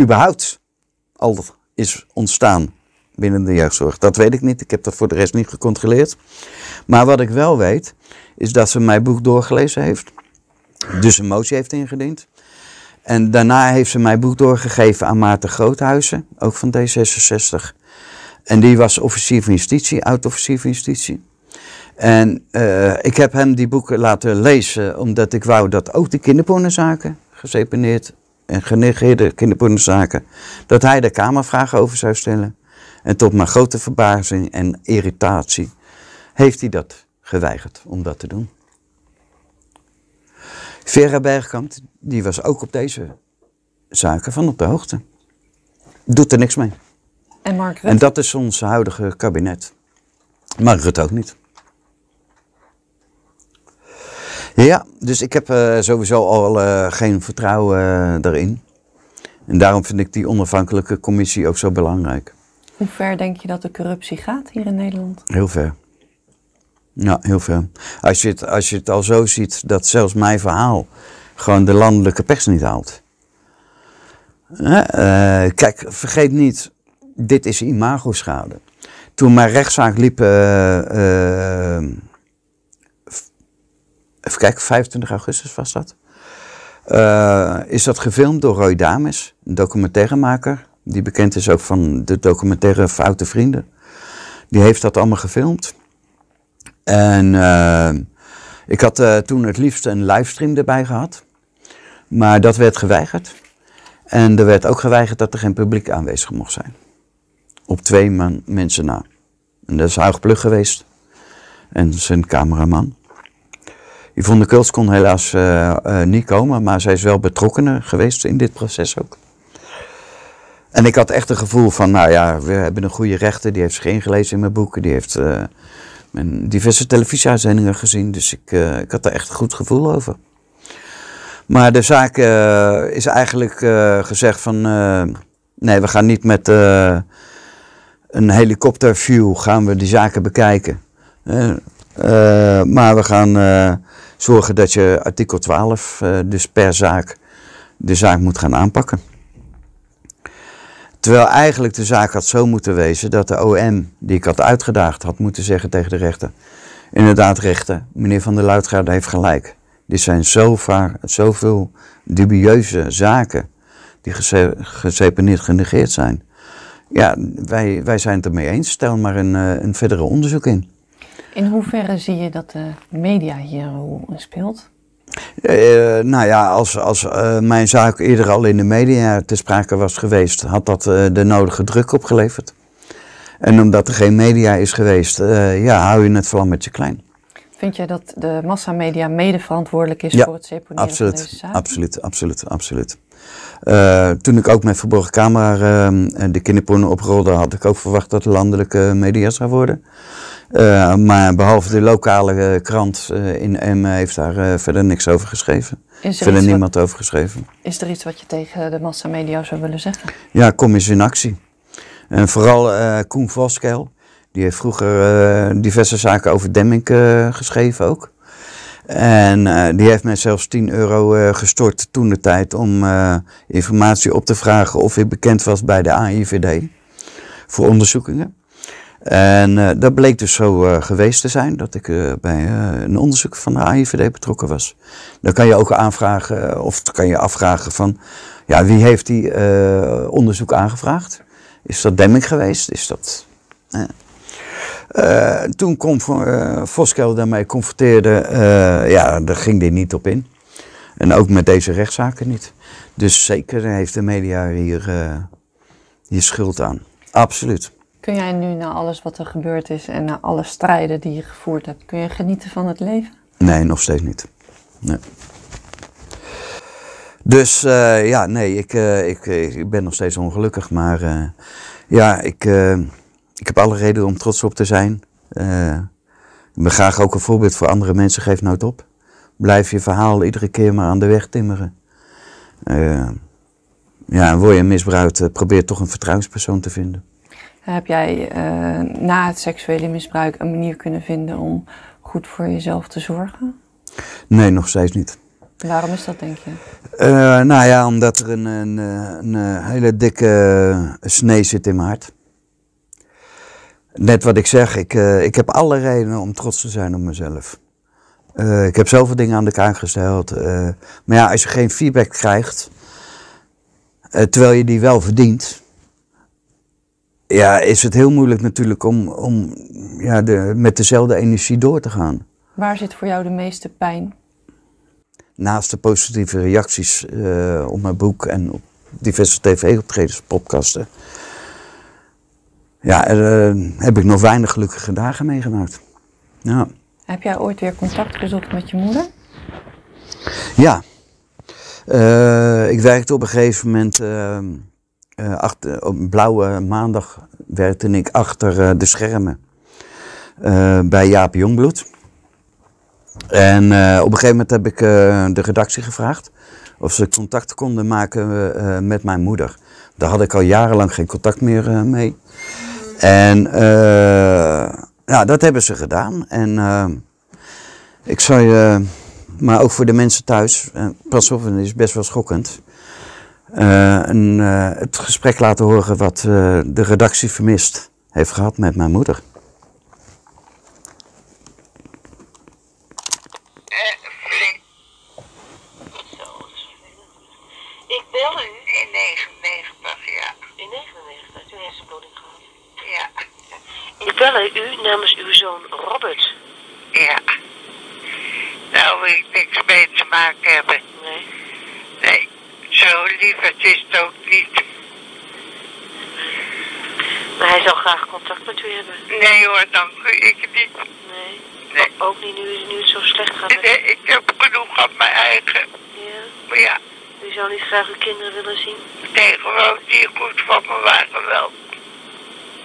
überhaupt al is ontstaan binnen de jeugdzorg. Dat weet ik niet. Ik heb dat voor de rest niet gecontroleerd. Maar wat ik wel weet, is dat ze mijn boek doorgelezen heeft. Dus een motie heeft ingediend. En daarna heeft ze mijn boek doorgegeven aan Maarten Groothuizen, ook van D66. En die was officier van justitie, oud-officier van justitie. En eh, ik heb hem die boeken laten lezen, omdat ik wou dat ook de kinderpornozaken, geseponeerd en genegeerde kinderpornozaken, dat hij de kamervragen over zou stellen. En tot mijn grote verbazing en irritatie heeft hij dat geweigerd om dat te doen. Vera Bergkamp, die was ook op deze zaken van op de hoogte. Doet er niks mee. En Mark Rutte? En dat is ons huidige kabinet. Mark Rutte ook niet. Ja, dus ik heb eh, sowieso al eh, geen vertrouwen eh, daarin. En daarom vind ik die onafhankelijke commissie ook zo belangrijk.
Hoe ver denk je dat de corruptie gaat hier in Nederland?
Heel ver. Ja, heel ver. Als je het, als je het al zo ziet dat zelfs mijn verhaal gewoon de landelijke pers niet haalt. kijk, vergeet niet, dit is imago schade. Toen mijn rechtszaak liep Kijk, 25 augustus was dat. Eh, is dat gefilmd door Roy Dames, een documentairemaker, die bekend is ook van de documentaire Foute Vrienden. Die heeft dat allemaal gefilmd. En eh, ik had eh, toen het liefst een livestream erbij gehad, maar dat werd geweigerd. En er werd ook geweigerd dat er geen publiek aanwezig mocht zijn. Op twee man, mensen na. En dat is Huig Plug geweest en zijn cameraman de Kuls kon helaas eh, eh, niet komen, maar zij is wel betrokkener geweest in dit proces ook. En ik had echt het gevoel van, nou ja, we hebben een goede rechter, die heeft zich ingelezen in mijn boeken, die heeft uh, mijn diverse televisieuitzendingen gezien, dus ik, ik had daar echt een goed gevoel over. Maar de zaak is eigenlijk gezegd van, nee, we gaan niet met een helikopterview gaan we die zaken bekijken. maar we gaan zorgen dat je artikel 12 eh, dus per zaak de zaak moet gaan aanpakken. Terwijl eigenlijk de zaak had zo moeten wezen dat de OM, die ik had uitgedaagd, had moeten zeggen tegen de rechter. Inderdaad, rechter, meneer Van der Luitgaard heeft gelijk. Dit zijn zo vaar, zoveel dubieuze zaken die geseponeerd genegeerd zijn. Ja, wij, wij zijn het ermee eens. Stel maar een, eh, een verdere onderzoek in.
In hoeverre zie je dat de media hier een rol in speelt?
Eh, eh, nou ja, als, als eh, mijn zaak eerder al in de media te sprake was geweest, had dat de nodige druk opgeleverd. En omdat er geen media is geweest, ja, hou je het je klein.
Vind jij dat de massamedia mede verantwoordelijk is voor het seponeren absoluut, van deze zaak?
Absoluut, absoluut, absoluut. toen ik ook met verborgen camera uh, de kinderporno oprolde, had ik ook verwacht dat landelijke media zou worden. Eh, maar behalve de lokale eh, krant eh, in M heeft daar verder niks over geschreven. Verder niemand over geschreven.
Is er iets wat je tegen de massamedia zou willen zeggen?
Ja, kom eens in actie. En vooral Koen Voskel. Die heeft vroeger diverse zaken over Demming geschreven ook. En die heeft mij zelfs 10 euro gestort toen de tijd om informatie op te vragen of ik bekend was bij de AIVD voor onderzoekingen. En eh, dat bleek dus zo eh, geweest te zijn, dat ik eh, bij een onderzoek van de AIVD betrokken was. Dan kan je ook aanvragen, of kan je afvragen van, ja, wie heeft die onderzoek aangevraagd? Is dat Demming geweest? Is dat... toen kom, Voskel daarmee confronteerde, ja, daar ging dit niet op in. En ook met deze rechtszaken niet. Dus zeker heeft de media hier, hier schuld aan. Absoluut.
Kun jij nu na alles wat er gebeurd is en na alle strijden die je gevoerd hebt, kun je genieten van het leven?
Nee, nog steeds niet. Nee. Dus eh, ja, nee, ik, eh, ik, eh, ik ben nog steeds ongelukkig. Maar ja, ik, ik heb alle reden om trots op te zijn. ik ben graag ook een voorbeeld voor andere mensen. Geef nooit op. Blijf je verhaal iedere keer maar aan de weg timmeren. ja, word je misbruikt, probeer toch een vertrouwenspersoon te vinden.
Heb jij eh, na het seksuele misbruik een manier kunnen vinden om goed voor jezelf te zorgen?
Nee, nog steeds niet.
Waarom is dat, denk je?
Eh, nou ja, omdat er een, een, een, hele dikke snee zit in mijn hart. Net wat ik zeg, ik, eh, ik heb alle redenen om trots te zijn op mezelf. ik heb zoveel dingen aan de kaak gesteld. maar ja, als je geen feedback krijgt, terwijl je die wel verdient, ja, is het heel moeilijk natuurlijk om, om ja, de, met dezelfde energie door te gaan.
Waar zit voor jou de meeste pijn?
Naast de positieve reacties eh, op mijn boek en op diverse tv-optredens, podcasten, ja, eh, heb ik nog weinig gelukkige dagen meegemaakt. Ja.
Heb jij ooit weer contact gezocht met je moeder?
Ja. Eh, ik werkte op een gegeven moment ehm, uh, eh, achter, eh, op blauwe maandag werkte ik achter eh, de schermen bij Jaap Jongbloed. En op een gegeven moment heb ik de redactie gevraagd of ze contact konden maken met mijn moeder. Daar had ik al jarenlang geen contact meer mee. En ja, dat hebben ze gedaan. En ik zou je, maar ook voor de mensen thuis, pas op, het is best wel schokkend. Eh, eh, het gesprek laten horen. wat eh, de redactie vermist heeft gehad met mijn moeder.
Eh, Ik bel u. In 99, ja. In 99, U is uw hersenbloeding gehad. Ja. Ik bel u namens uw zoon Robert. Ja. Nou, wil ik niks mee te maken hebben. Nee. Nee. Zo het is het ook niet. Maar hij zou graag contact met u hebben. Nee hoor, dank u. Ik niet. Nee. Ook niet nu, nu het zo slecht gaat. Met... Nee, ik heb genoeg aan mijn eigen. Ja. Maar ja. U zou niet graag uw kinderen willen zien? Nee, gewoon die goed van me waren wel.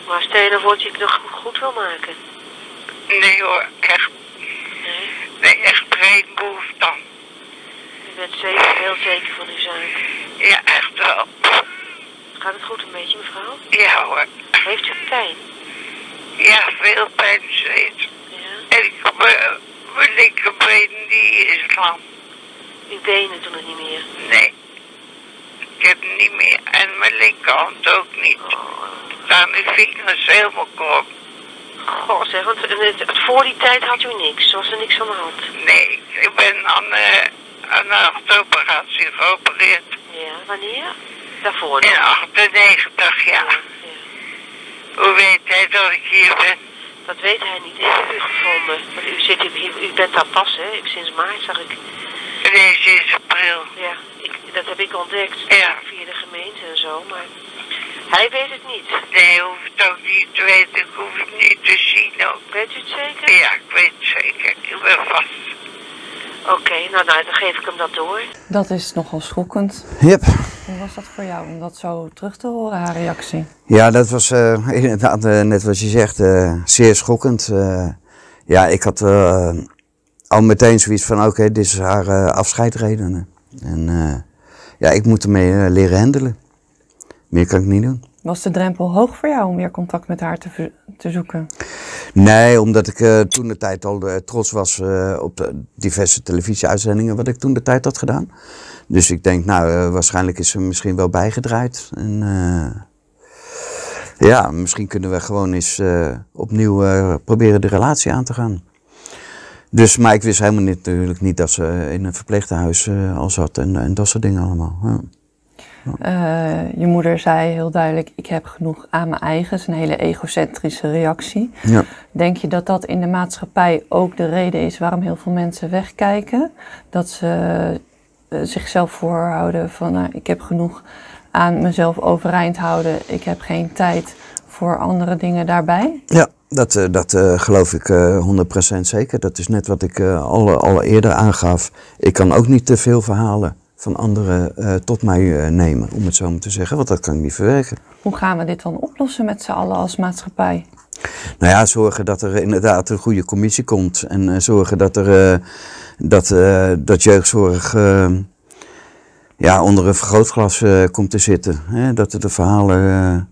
Maar stel je ervoor nou dat je het nog goed wil maken? Nee hoor, echt. Nee? Nee, echt geen behoefte dan bent zeker, heel zeker van uw zaak. Ja, echt wel. Gaat het goed een beetje, mevrouw? Ja hoor. Heeft u pijn? Ja, veel pijn steeds. Ja? En ik, mijn, mijn linkerbeen die is lang. Uw benen doen het niet meer? Nee. Ik heb het niet meer. En mijn linkerhand ook niet. Oh. Daar mijn vingers helemaal krom. Goh zeg, want voor die tijd had u niks. Was er niks aan de hand? Nee, ik ben aan eh, een hartoperatie eh, geopereerd. Ja, wanneer? Daarvoor dan? In 98, ja. ja, ja. Hoe weet hij dat ik hier ben? Dat weet hij niet. Ik heb u gevonden. Want u, zit, u, u bent daar pas, hè? Ik, sinds maart zag ik... Nee, sinds april. Ja, ik, dat heb ik ontdekt. Ja. Via de gemeente en zo, maar... Hij weet het niet. Nee, hoef het ook niet te weten. Ik hoef het niet te zien ook. Weet u het zeker? Ja, ik weet het zeker. Ik ben vast. Oké, nou, nou, dan geef ik hem dat door.
Dat is nogal schokkend. Yep. Hoe was dat voor jou om dat zo terug te horen, haar reactie?
Ja, dat was eh, *laughs* inderdaad, eh, net wat je zegt, eh, zeer schokkend. ja, ik had al meteen zoiets van, oké, dit is haar afscheidreden. En ja, ik moet ermee leren handelen. Meer kan ik niet doen.
Was de drempel hoog voor jou om meer contact met haar te, te zoeken?
Nee, omdat ik eh, toen de tijd al eh, trots was eh, op de diverse televisieuitzendingen wat ik toen de tijd had gedaan. Dus ik denk, nou, waarschijnlijk is ze misschien wel bijgedraaid. En, ja, misschien kunnen we gewoon eens opnieuw proberen de relatie aan te gaan. Dus, maar ik wist helemaal niet, natuurlijk niet dat ze in een verpleegtehuis al zat en, en, dat soort dingen allemaal. Ja.
Eh, je moeder zei heel duidelijk, ik heb genoeg aan mijn eigen. Dat is een hele egocentrische reactie. Ja. Denk je dat dat in de maatschappij ook de reden is waarom heel veel mensen wegkijken? Dat ze eh, zichzelf voorhouden van, nou, ik heb genoeg aan mezelf overeind houden. Ik heb geen tijd voor andere dingen daarbij?
Ja, dat, eh, dat geloof ik uh, 100% zeker. Dat is net wat ik uh, al, eerder aangaf. Ik kan ook niet te veel verhalen van anderen eh, tot mij eh, nemen, om het zo maar te zeggen, want dat kan ik niet verwerken. Hoe gaan
we dit dan oplossen met z'n allen als maatschappij?
Nou ja, zorgen dat er inderdaad een goede commissie komt en eh, zorgen dat, er, dat, dat jeugdzorg ja, onder een vergrootglas komt te zitten. Hè? Dat er de verhalen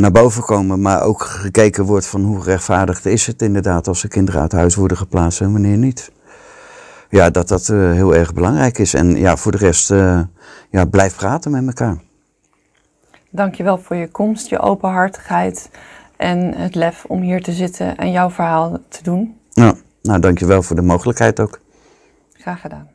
naar boven komen, maar ook gekeken wordt van hoe rechtvaardig is het inderdaad als de kinderen uit huis worden geplaatst en wanneer niet ja, dat dat eh, heel erg belangrijk is. En ja, voor de rest, eh, ja, blijf praten met elkaar.
Dankjewel voor je komst, je openhartigheid en het lef om hier te zitten en jouw verhaal te doen.
Ja, nou, dankjewel voor de mogelijkheid ook.
Graag gedaan.